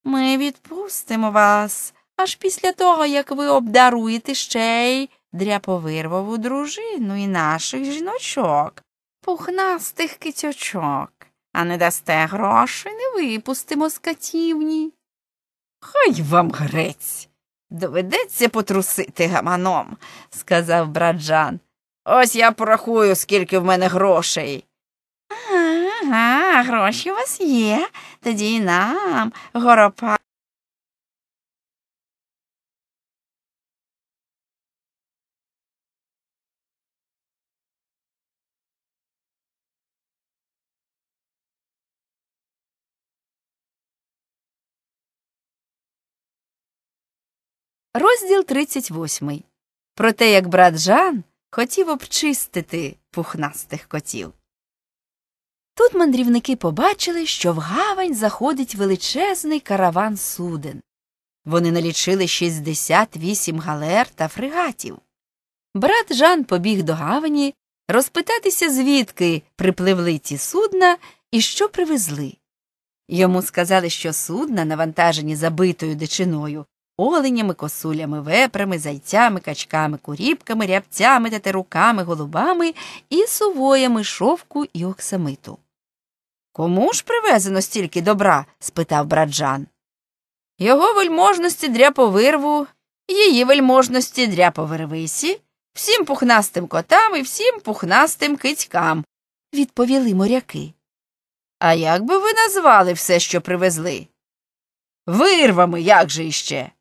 Ми відпустимо вас, аж після того, як ви обдаруєте ще й дряповирвову дружину і наших жіночок, пухнастих кицьочок, а не дасте грошей, не випустимо з катівні. Хай вам грець. Доведеться потрусити гаманом, сказав браджан. Ось я порахую, скільки в мене грошей. Ага, гроші у вас є, тоді і нам, горопа. Розділ 38. Про те, як брат Жан хотів обчистити пухнастих котів. Тут мандрівники побачили, що в гавань заходить величезний караван суден. Вони налічили 68 галер та фрегатів. Брат Жан побіг до гавані розпитатися, звідки припливли ці судна і що привезли. Йому сказали, що судна, навантажені забитою дичиною, оленями, косулями, вепрами, зайцями, качками, куріпками, рябцями, тетеруками, голубами і сувоями шовку і оксамиту. Кому ж привезено стільки добра? спитав браджан. Його вельможності дряповирву, її вельможності дряповирвисі, всім пухнастим котам і всім пухнастим кицькам, відповіли моряки. А як би ви назвали все, що привезли? Вирвами, як же іще?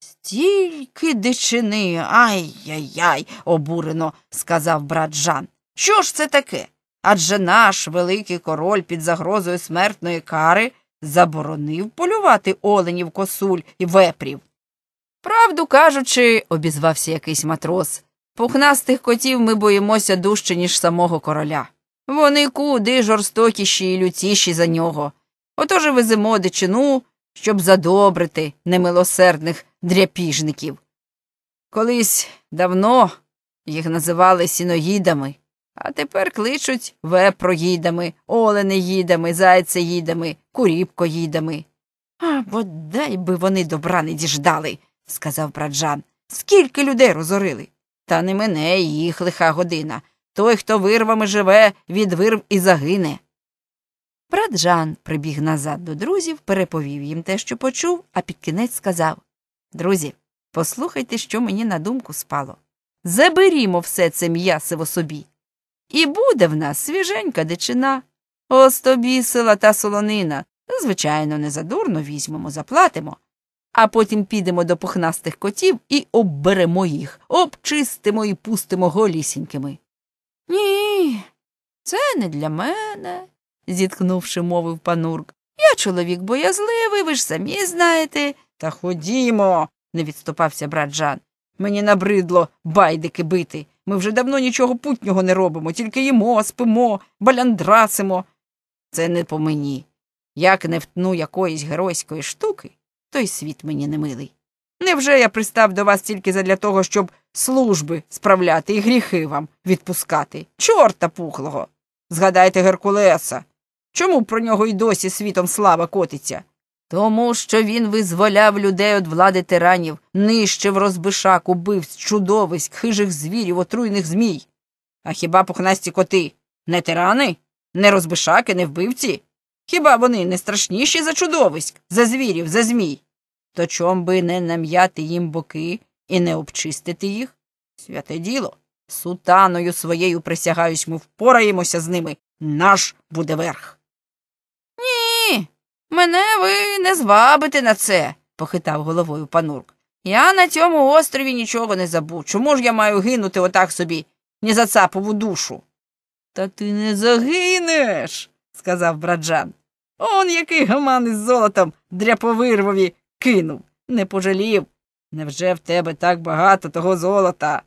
Стільки дичини, ай-яй-яй, обурено сказав брат Жан. Що ж це таке? Адже наш великий король під загрозою смертної кари заборонив полювати оленів, косуль і вепрів. Правду кажучи, обізвався якийсь матрос, пухнастих котів ми боїмося дужче, ніж самого короля. Вони куди жорстокіші і лютіші за нього. Отож і веземо дичину, щоб задобрити немилосердних дряпіжників. Колись давно їх називали сіноїдами, а тепер кличуть вепроїдами, оленеїдами, зайцеїдами, куріпкоїдами. А бодай би вони добра не діждали, сказав Праджан. Скільки людей розорили? Та не мене їх лиха година. Той, хто вирвами живе, відвирв і загине. Брат Жан прибіг назад до друзів, переповів їм те, що почув, а під кінець сказав Друзі, послухайте, що мені на думку спало. Заберімо все це м'ясиво собі. І буде в нас свіженька дичина. Ось тобі сила та солонина. Звичайно, не задурно візьмемо, заплатимо, а потім підемо до пухнастих котів і обберемо їх, обчистимо і пустимо голісінькими. Ні, це не для мене, зіткнувши, мовив панурк. Я чоловік боязливий, ви ж самі знаєте. Та ходімо, не відступався брат Жан. Мені набридло байдики бити. Ми вже давно нічого путнього не робимо, тільки їмо, спимо, баляндрасимо. Це не по мені. Як не втну якоїсь геройської штуки, той світ мені не милий. Невже я пристав до вас тільки задля того, щоб служби справляти і гріхи вам відпускати? Чорта пухлого. Згадайте Геркулеса. Чому про нього й досі світом слава котиться? Тому що він визволяв людей від влади тиранів, нищив розбишак, убивць, чудовиськ, хижих звірів, отруйних змій. А хіба пухнасті коти не тирани, не розбишаки, не вбивці? Хіба вони не страшніші за чудовиськ, за звірів, за змій? То чом би не нам'яти їм боки і не обчистити їх? Святе діло, сутаною своєю присягаюсь, ми впораємося з ними. Наш буде верх. Мене ви не звабите на це, похитав головою панурк. Я на цьому острові нічого не забув. Чому ж я маю гинути отак собі, не цапову душу? Та ти не загинеш, сказав браджан. Он який гаман із золотом дряповирвові кинув, не пожалів. Невже в тебе так багато того золота?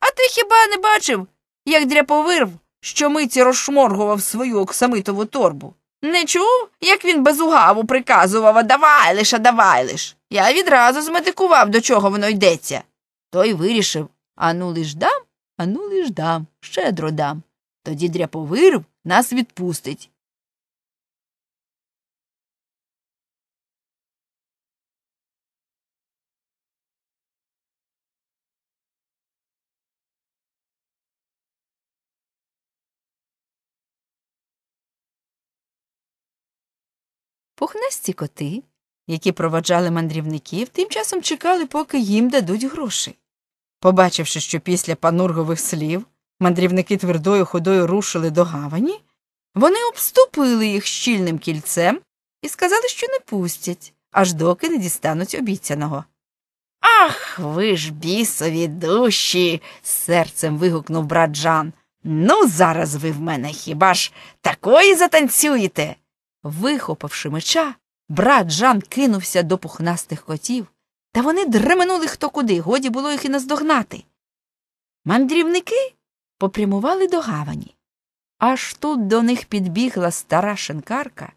А ти хіба не бачив, як дряповирв, щомиці розшморгував свою оксамитову торбу? Не чув, як він без угаву приказував давай лише, а давай лиш. Я відразу змедикував, до чого воно йдеться. Той вирішив ану лиш дам, ану лиш дам, щедро дам. Тоді дряповирв нас відпустить. Пухнасті коти, які проводжали мандрівників, тим часом чекали, поки їм дадуть гроші. Побачивши, що після панургових слів мандрівники твердою ходою рушили до гавані, вони обступили їх щільним кільцем і сказали, що не пустять, аж доки не дістануть обіцяного. Ах, ви ж бісові душі. серцем вигукнув брат Жан. Ну, зараз ви в мене хіба ж такої затанцюєте? Вихопавши меча, брат Жан кинувся до пухнастих котів, та вони дременули хто куди, годі було їх і наздогнати. Мандрівники попрямували до гавані. Аж тут до них підбігла стара шинкарка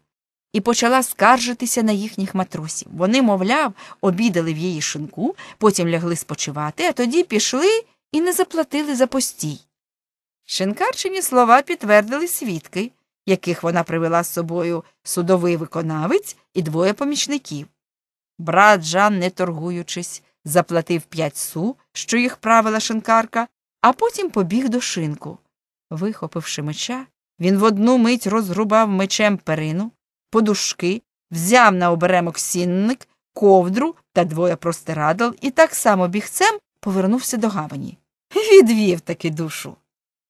і почала скаржитися на їхніх матросів. Вони, мовляв, обідали в її шинку, потім лягли спочивати, а тоді пішли і не заплатили за постій. Шинкарчині слова підтвердили свідки яких вона привела з собою судовий виконавець і двоє помічників. Брат Жан, не торгуючись, заплатив п'ять су, що їх правила шинкарка, а потім побіг до шинку. Вихопивши меча, він в одну мить розрубав мечем перину, подушки, взяв на оберемок сінник, ковдру та двоє простирадл і так само бігцем повернувся до гавані. Відвів таки душу.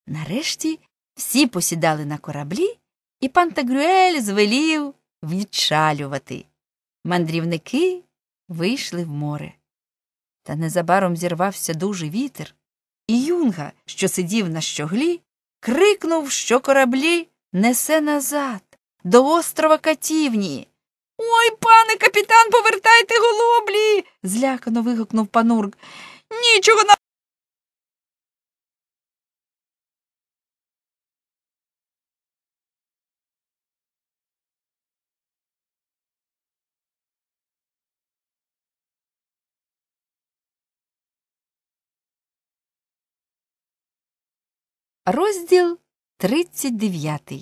Нарешті всі посідали на кораблі і пан Пантагрюель звелів відчалювати. Мандрівники вийшли в море. Та незабаром зірвався дуже вітер, і юнга, що сидів на щоглі, крикнув, що кораблі несе назад до острова Катівні. Ой, пане капітан, повертайте голублі. злякано вигукнув панурк. Нічого на. Розділ 39.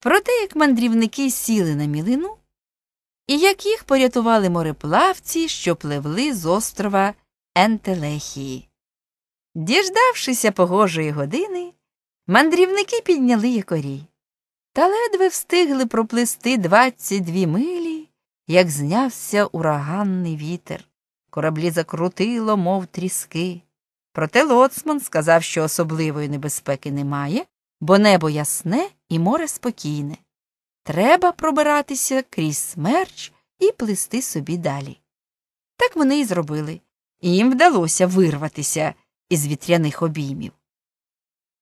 Про те, як мандрівники сіли на мілину і як їх порятували мореплавці, що пливли з острова Ентелехії. Діждавшися погожої години, мандрівники підняли якорі та ледве встигли проплисти двадцять дві милі, як знявся ураганний вітер. Кораблі закрутило, мов тріски. Проте лоцман сказав, що особливої небезпеки немає, бо небо ясне і море спокійне. Треба пробиратися крізь смерч і плисти собі далі. Так вони і зробили, і їм вдалося вирватися із вітряних обіймів.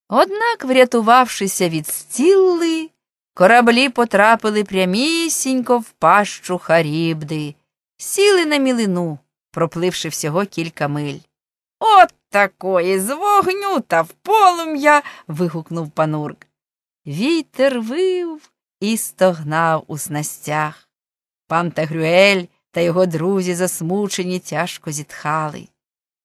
Однак, врятувавшися від стілли, кораблі потрапили прямісінько в пащу Харібди, сіли на мілину, пропливши всього кілька миль. От такої з вогню та в полум'я. вигукнув панурк. Вітер вив і стогнав у снастях. Пан Тагрюель та його друзі засмучені тяжко зітхали.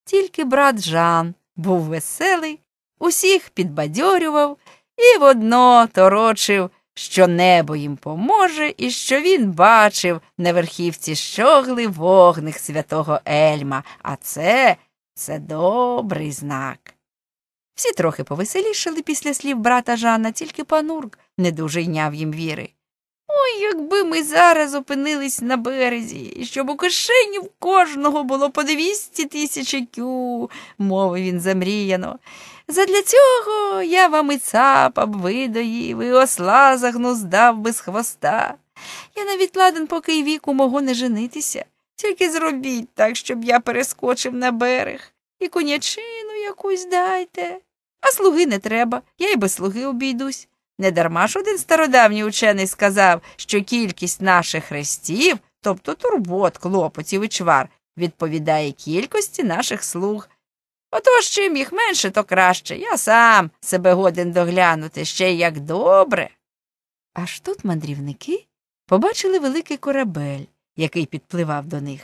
Тільки брат Жан був веселий, усіх підбадьорював і водно торочив, що небо їм поможе, і що він бачив на верхівці щогли вогних святого Ельма, а це це добрий знак. Всі трохи повеселішали після слів брата Жанна, тільки панурк не дуже йняв їм віри. Ой, якби ми зараз опинились на березі, щоб у кишені в кожного було по двісті тисяч кю, мовив він замріяно. Задля цього я вам і цапа б видоїв, і осла загнуздав би з хвоста. Я навіть ладен, поки й віку мого не женитися. Тільки зробіть так, щоб я перескочив на берег і конячину якусь дайте. А слуги не треба, я й без слуги обійдусь. Недарма ж один стародавній учений сказав, що кількість наших хрестів, тобто турбот, клопотів і чвар, відповідає кількості наших слуг. Отож чим їх менше, то краще. Я сам себе годен доглянути ще як добре. Аж тут мандрівники побачили великий корабель який підпливав до них.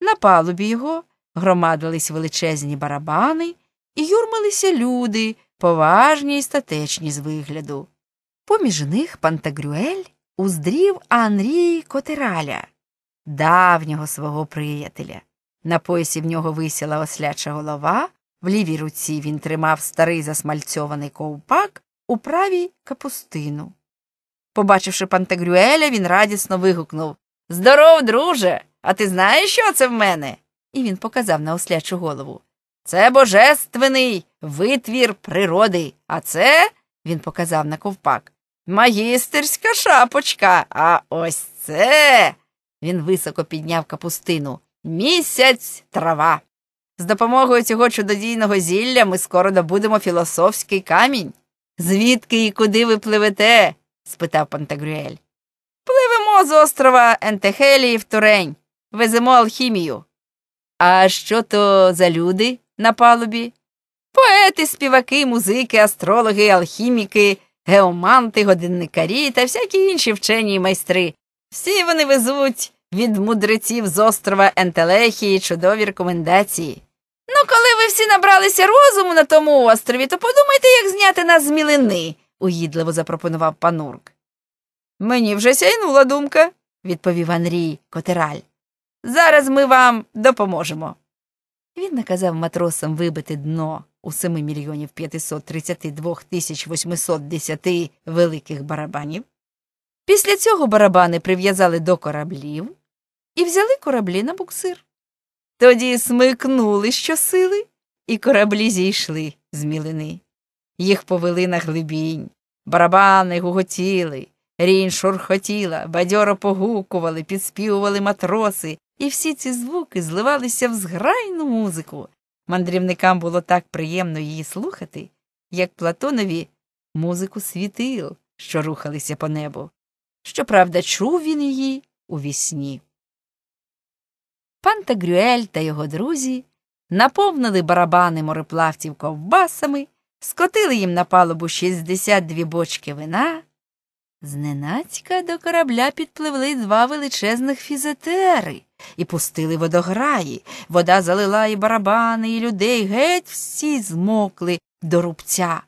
На палубі його громадились величезні барабани і юрмалися люди, поважні й статечні з вигляду. Поміж них Пантагрюель уздрів Анрій Котераля, давнього свого приятеля. На поясі в нього висіла осляча голова, в лівій руці він тримав старий засмальцьований ковпак, у правій капустину. Побачивши Пантагрюеля, він радісно вигукнув Здоров, друже! А ти знаєш, що це в мене? І він показав на ослячу голову. Це божественний витвір природи. А це, він показав на ковпак, магістерська шапочка. А ось це. Він високо підняв капустину. Місяць трава. З допомогою цього чудодійного зілля ми скоро добудемо філософський камінь. Звідки і куди ви пливете? спитав Пантагрюель. Пливемо з острова Ентехелії в Турень, веземо алхімію. А що то за люди на палубі? Поети, співаки, музики, астрологи, алхіміки, геоманти, годинникарі та всякі інші вчені й майстри. Всі вони везуть від мудреців з острова Ентелехії чудові рекомендації. Ну, коли ви всі набралися розуму на тому острові, то подумайте, як зняти нас з мілини, угідливо запропонував панурк. Мені вже сяйнула думка, відповів Андрій Котираль. Зараз ми вам допоможемо. Він наказав матросам вибити дно у 7 мільйонів 532 тисяч 810 великих барабанів. Після цього барабани прив'язали до кораблів і взяли кораблі на буксир. Тоді смикнули щосили, і кораблі зійшли з мілини. Їх повели на глибінь, барабани гуготіли. Рінь шурхотіла, бадьоро погукували, підспівували матроси, і всі ці звуки зливалися в зграйну музику. Мандрівникам було так приємно її слухати, як Платонові музику світил, що рухалися по небу. Щоправда, чув він її у вісні. Панта Грюель та його друзі наповнили барабани мореплавців ковбасами, скотили їм на палубу 62 бочки вина. Зненацька до корабля підпливли два величезних фізетери і пустили водограї. Вода залила і барабани, і людей геть всі змокли до рубця.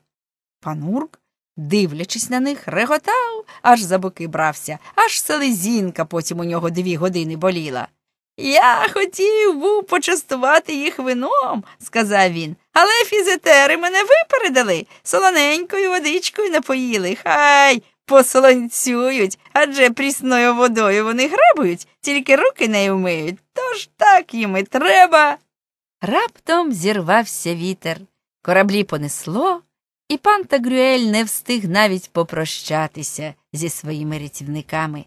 Панурк, дивлячись на них, реготав, аж за боки брався, аж селезінка потім у нього дві години боліла. Я хотів був почастувати їх вином, сказав він, але фізетери мене випередили, солоненькою водичкою напоїли. Хай Посланцюють, адже прісною водою вони грабують, тільки руки не вмиють. тож так їм і треба. Раптом зірвався вітер, кораблі понесло, і пан Тагрюель не встиг навіть попрощатися зі своїми рятівниками.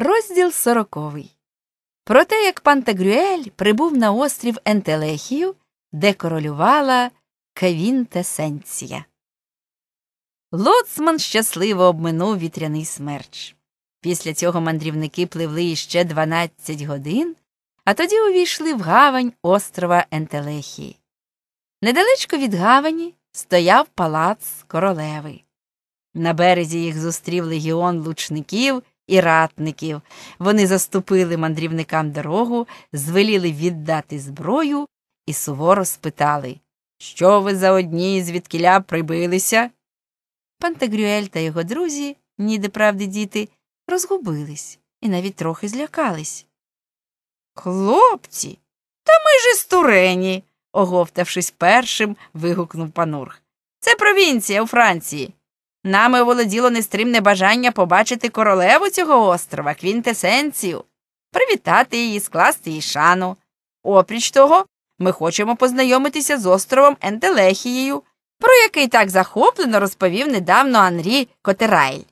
Розділ сороковий. Про те, як Пантагрюель прибув на острів Ентелехію, де королювала Кавінтесенція. Лоцман щасливо обминув вітряний смерч. Після цього мандрівники пливли ще 12 годин, а тоді увійшли в гавань острова Ентелехії. Недалечко від гавані стояв палац королеви. На березі їх зустрів легіон лучників і ратників. Вони заступили мандрівникам дорогу, звеліли віддати зброю і суворо спитали Що ви за одні звідкіля прибилися? Пантагрюель та його друзі, ніде правди діти, розгубились і навіть трохи злякались. Хлопці, та ми же з Турені, оговтавшись першим, вигукнув панурх. Це провінція у Франції. Нами володіло нестримне бажання побачити королеву цього острова, квінтесенцію, привітати її, скласти їй шану. Опріч того, ми хочемо познайомитися з островом Ентелехією, про який так захоплено розповів недавно Анрі Котерайль.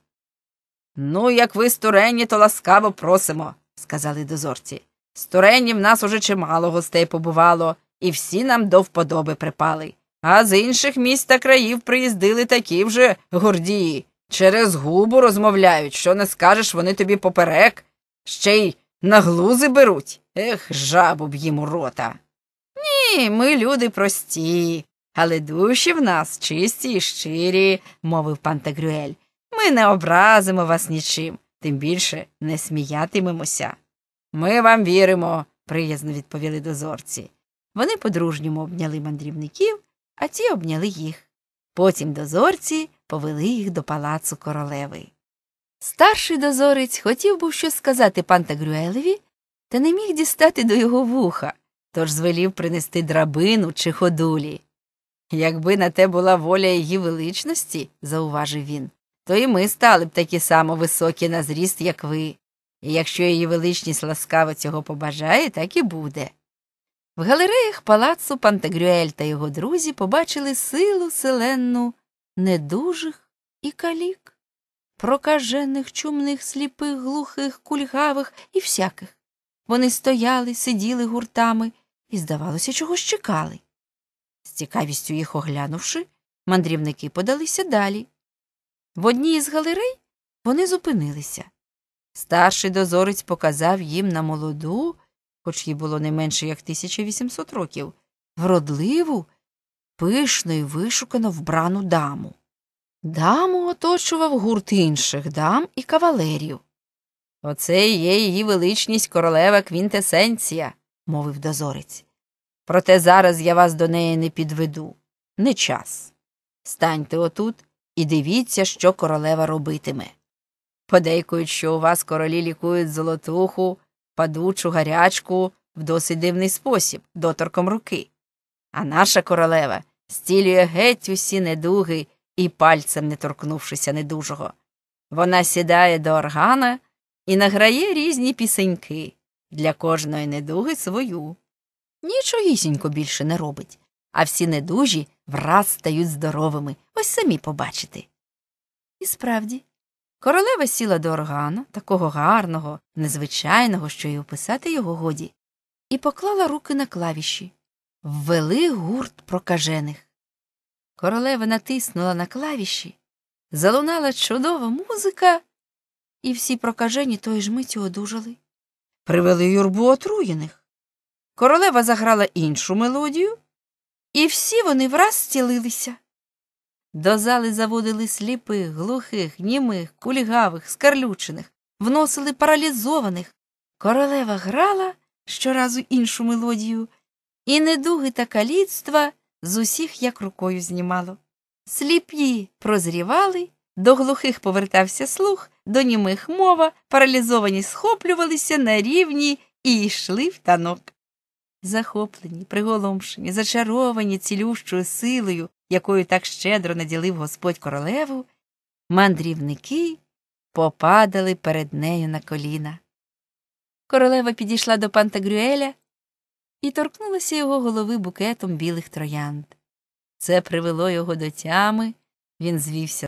Ну, як ви сторенні, то ласкаво просимо, сказали дозорці. Стурені в нас уже чимало гостей побувало, і всі нам до вподоби припали а з інших міст та країв приїздили такі вже гордії. Через губу розмовляють, що не скажеш, вони тобі поперек, ще й наглузи беруть. Ех, жабу б їм у рота. Ні, ми люди прості, але душі в нас чисті і щирі, мовив пан Пантагрюель. Ми не образимо вас нічим, тим більше не сміятимемося. Ми вам віримо, приязно відповіли дозорці. Вони по-дружньому обняли мандрівників а ті обняли їх. Потім дозорці повели їх до палацу королеви. Старший дозорець хотів був щось сказати Пантагрюелеві, та не міг дістати до його вуха, тож звелів принести драбину чи ходулі. Якби на те була воля її величності, зауважив він, то і ми стали б такі само високі на зріст, як ви. І якщо її величність ласкаво цього побажає, так і буде. В галереях палацу Пантегрюель та його друзі побачили силу селенну недужих і калік, прокажених, чумних, сліпих, глухих, кульгавих і всяких. Вони стояли, сиділи гуртами і, здавалося, чогось чекали. З цікавістю їх оглянувши, мандрівники подалися далі. В одній із галерей вони зупинилися. Старший дозорець показав їм на молоду хоч їй було не менше як 1800 років, вродливу, пишно і вишукано вбрану даму. Даму оточував гурт інших дам і кавалерів. Оце і є її величність королева квінтесенція, мовив дозорець. Проте зараз я вас до неї не підведу. Не час. Станьте отут і дивіться, що королева робитиме. Подейкують, що у вас королі лікують золотуху, падучу гарячку в досить дивний спосіб, доторком руки. А наша королева стілює геть усі недуги і пальцем не торкнувшися недужого. Вона сідає до органа і награє різні пісеньки для кожної недуги свою. Нічогісінько більше не робить, а всі недужі враз стають здоровими, ось самі побачите. І справді, Королева сіла до органа, такого гарного, незвичайного, що й описати його годі, і поклала руки на клавіші. Ввели гурт прокажених. Королева натиснула на клавіші, залунала чудова музика, і всі прокажені тої ж миті одужали. Привели юрбу отруєних. Королева заграла іншу мелодію, і всі вони враз зцілилися. До зали заводили сліпих, глухих, німих, кулігавих, скарлючених, вносили паралізованих. Королева грала щоразу іншу мелодію, і недуги та каліцтва з усіх як рукою знімало. Сліпі прозрівали, до глухих повертався слух, до німих мова, паралізовані схоплювалися на рівні і йшли в танок. Захоплені, приголомшені, зачаровані цілющою силою, якою так щедро наділив Господь королеву, мандрівники попадали перед нею на коліна. Королева підійшла до Пантагрюеля і торкнулася його голови букетом білих троянд. Це привело його до тями, він звівся.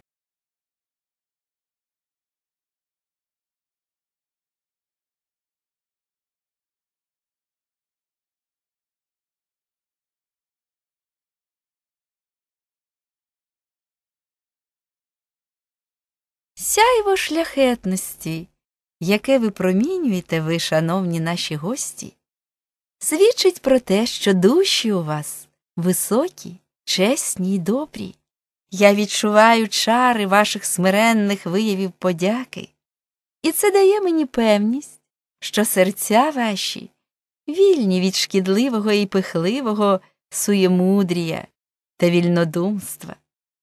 сяйво шляхетності, яке ви промінюєте ви, шановні наші гості, свідчить про те, що душі у вас високі, чесні й добрі. Я відчуваю чари ваших смиренних виявів подяки, і це дає мені певність, що серця ваші вільні від шкідливого і пихливого суємудрія та вільнодумства,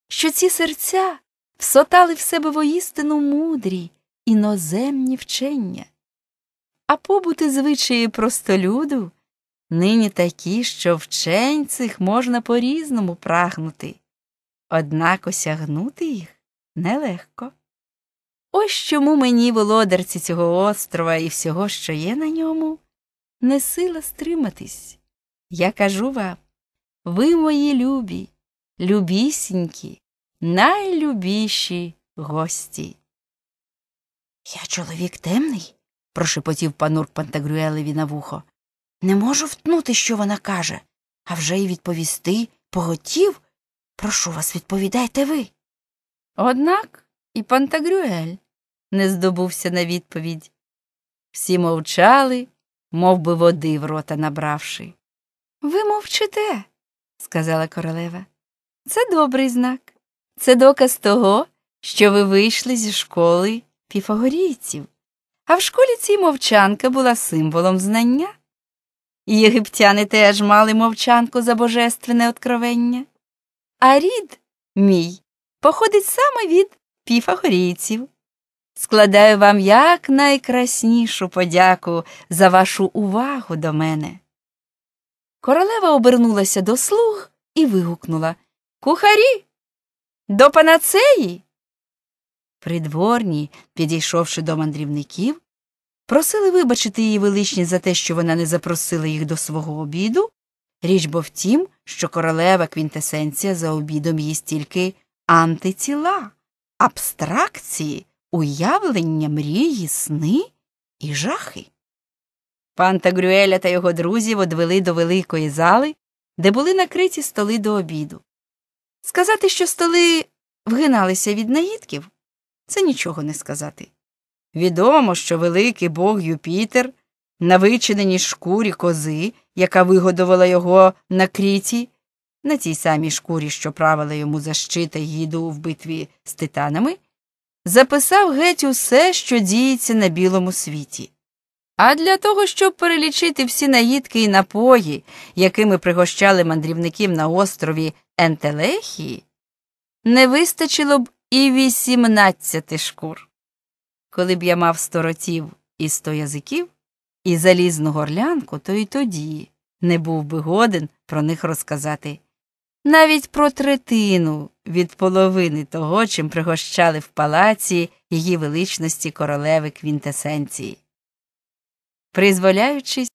що ці серця всотали в себе воїстину мудрі, іноземні вчення. А побути звичаї простолюду нині такі, що вчень цих можна по різному прагнути, однак осягнути їх нелегко. Ось чому мені, володарці цього острова і всього, що є на ньому, не сила стриматись. Я кажу вам ви мої любі, любісінькі, найлюбіші гості. Я чоловік темний, прошепотів панур Пантагрюелеві на вухо. Не можу втнути, що вона каже, а вже й відповісти поготів. Прошу вас, відповідайте ви. Однак і Пантагрюель не здобувся на відповідь. Всі мовчали, мов би води в рота набравши. Ви мовчите, сказала королева. Це добрий знак. Це доказ того, що ви вийшли зі школи піфагорійців, а в школі цій мовчанка була символом знання. І єгиптяни теж мали мовчанку за божественне откровення. А рід мій походить саме від піфагорійців. Складаю вам якнайкраснішу подяку за вашу увагу до мене. Королева обернулася до слуг і вигукнула Кухарі, до панацеї? Придворні, підійшовши до мандрівників, просили вибачити її величність за те, що вона не запросила їх до свого обіду. Річ бо в тім, що королева квінтесенція за обідом їсть тільки антитіла, абстракції, уявлення, мрії, сни і жахи. Пан Тагрюеля та його друзів одвели до великої зали, де були накриті столи до обіду. Сказати, що столи вгиналися від наїдків, це нічого не сказати. Відомо, що великий бог Юпітер на вичиненій шкурі кози, яка вигодувала його на кріті, на цій самій шкурі, що правила йому защита гіду в битві з титанами, записав геть усе, що діється на білому світі. А для того, щоб перелічити всі наїдки і напої, якими пригощали мандрівників на острові Ентелехії, не вистачило б і вісімнадцяти шкур. Коли б я мав сто ротів і сто язиків і залізну горлянку, то й тоді не був би годен про них розказати. Навіть про третину від половини того, чим пригощали в палаці її величності королеви квінтесенції призволяючись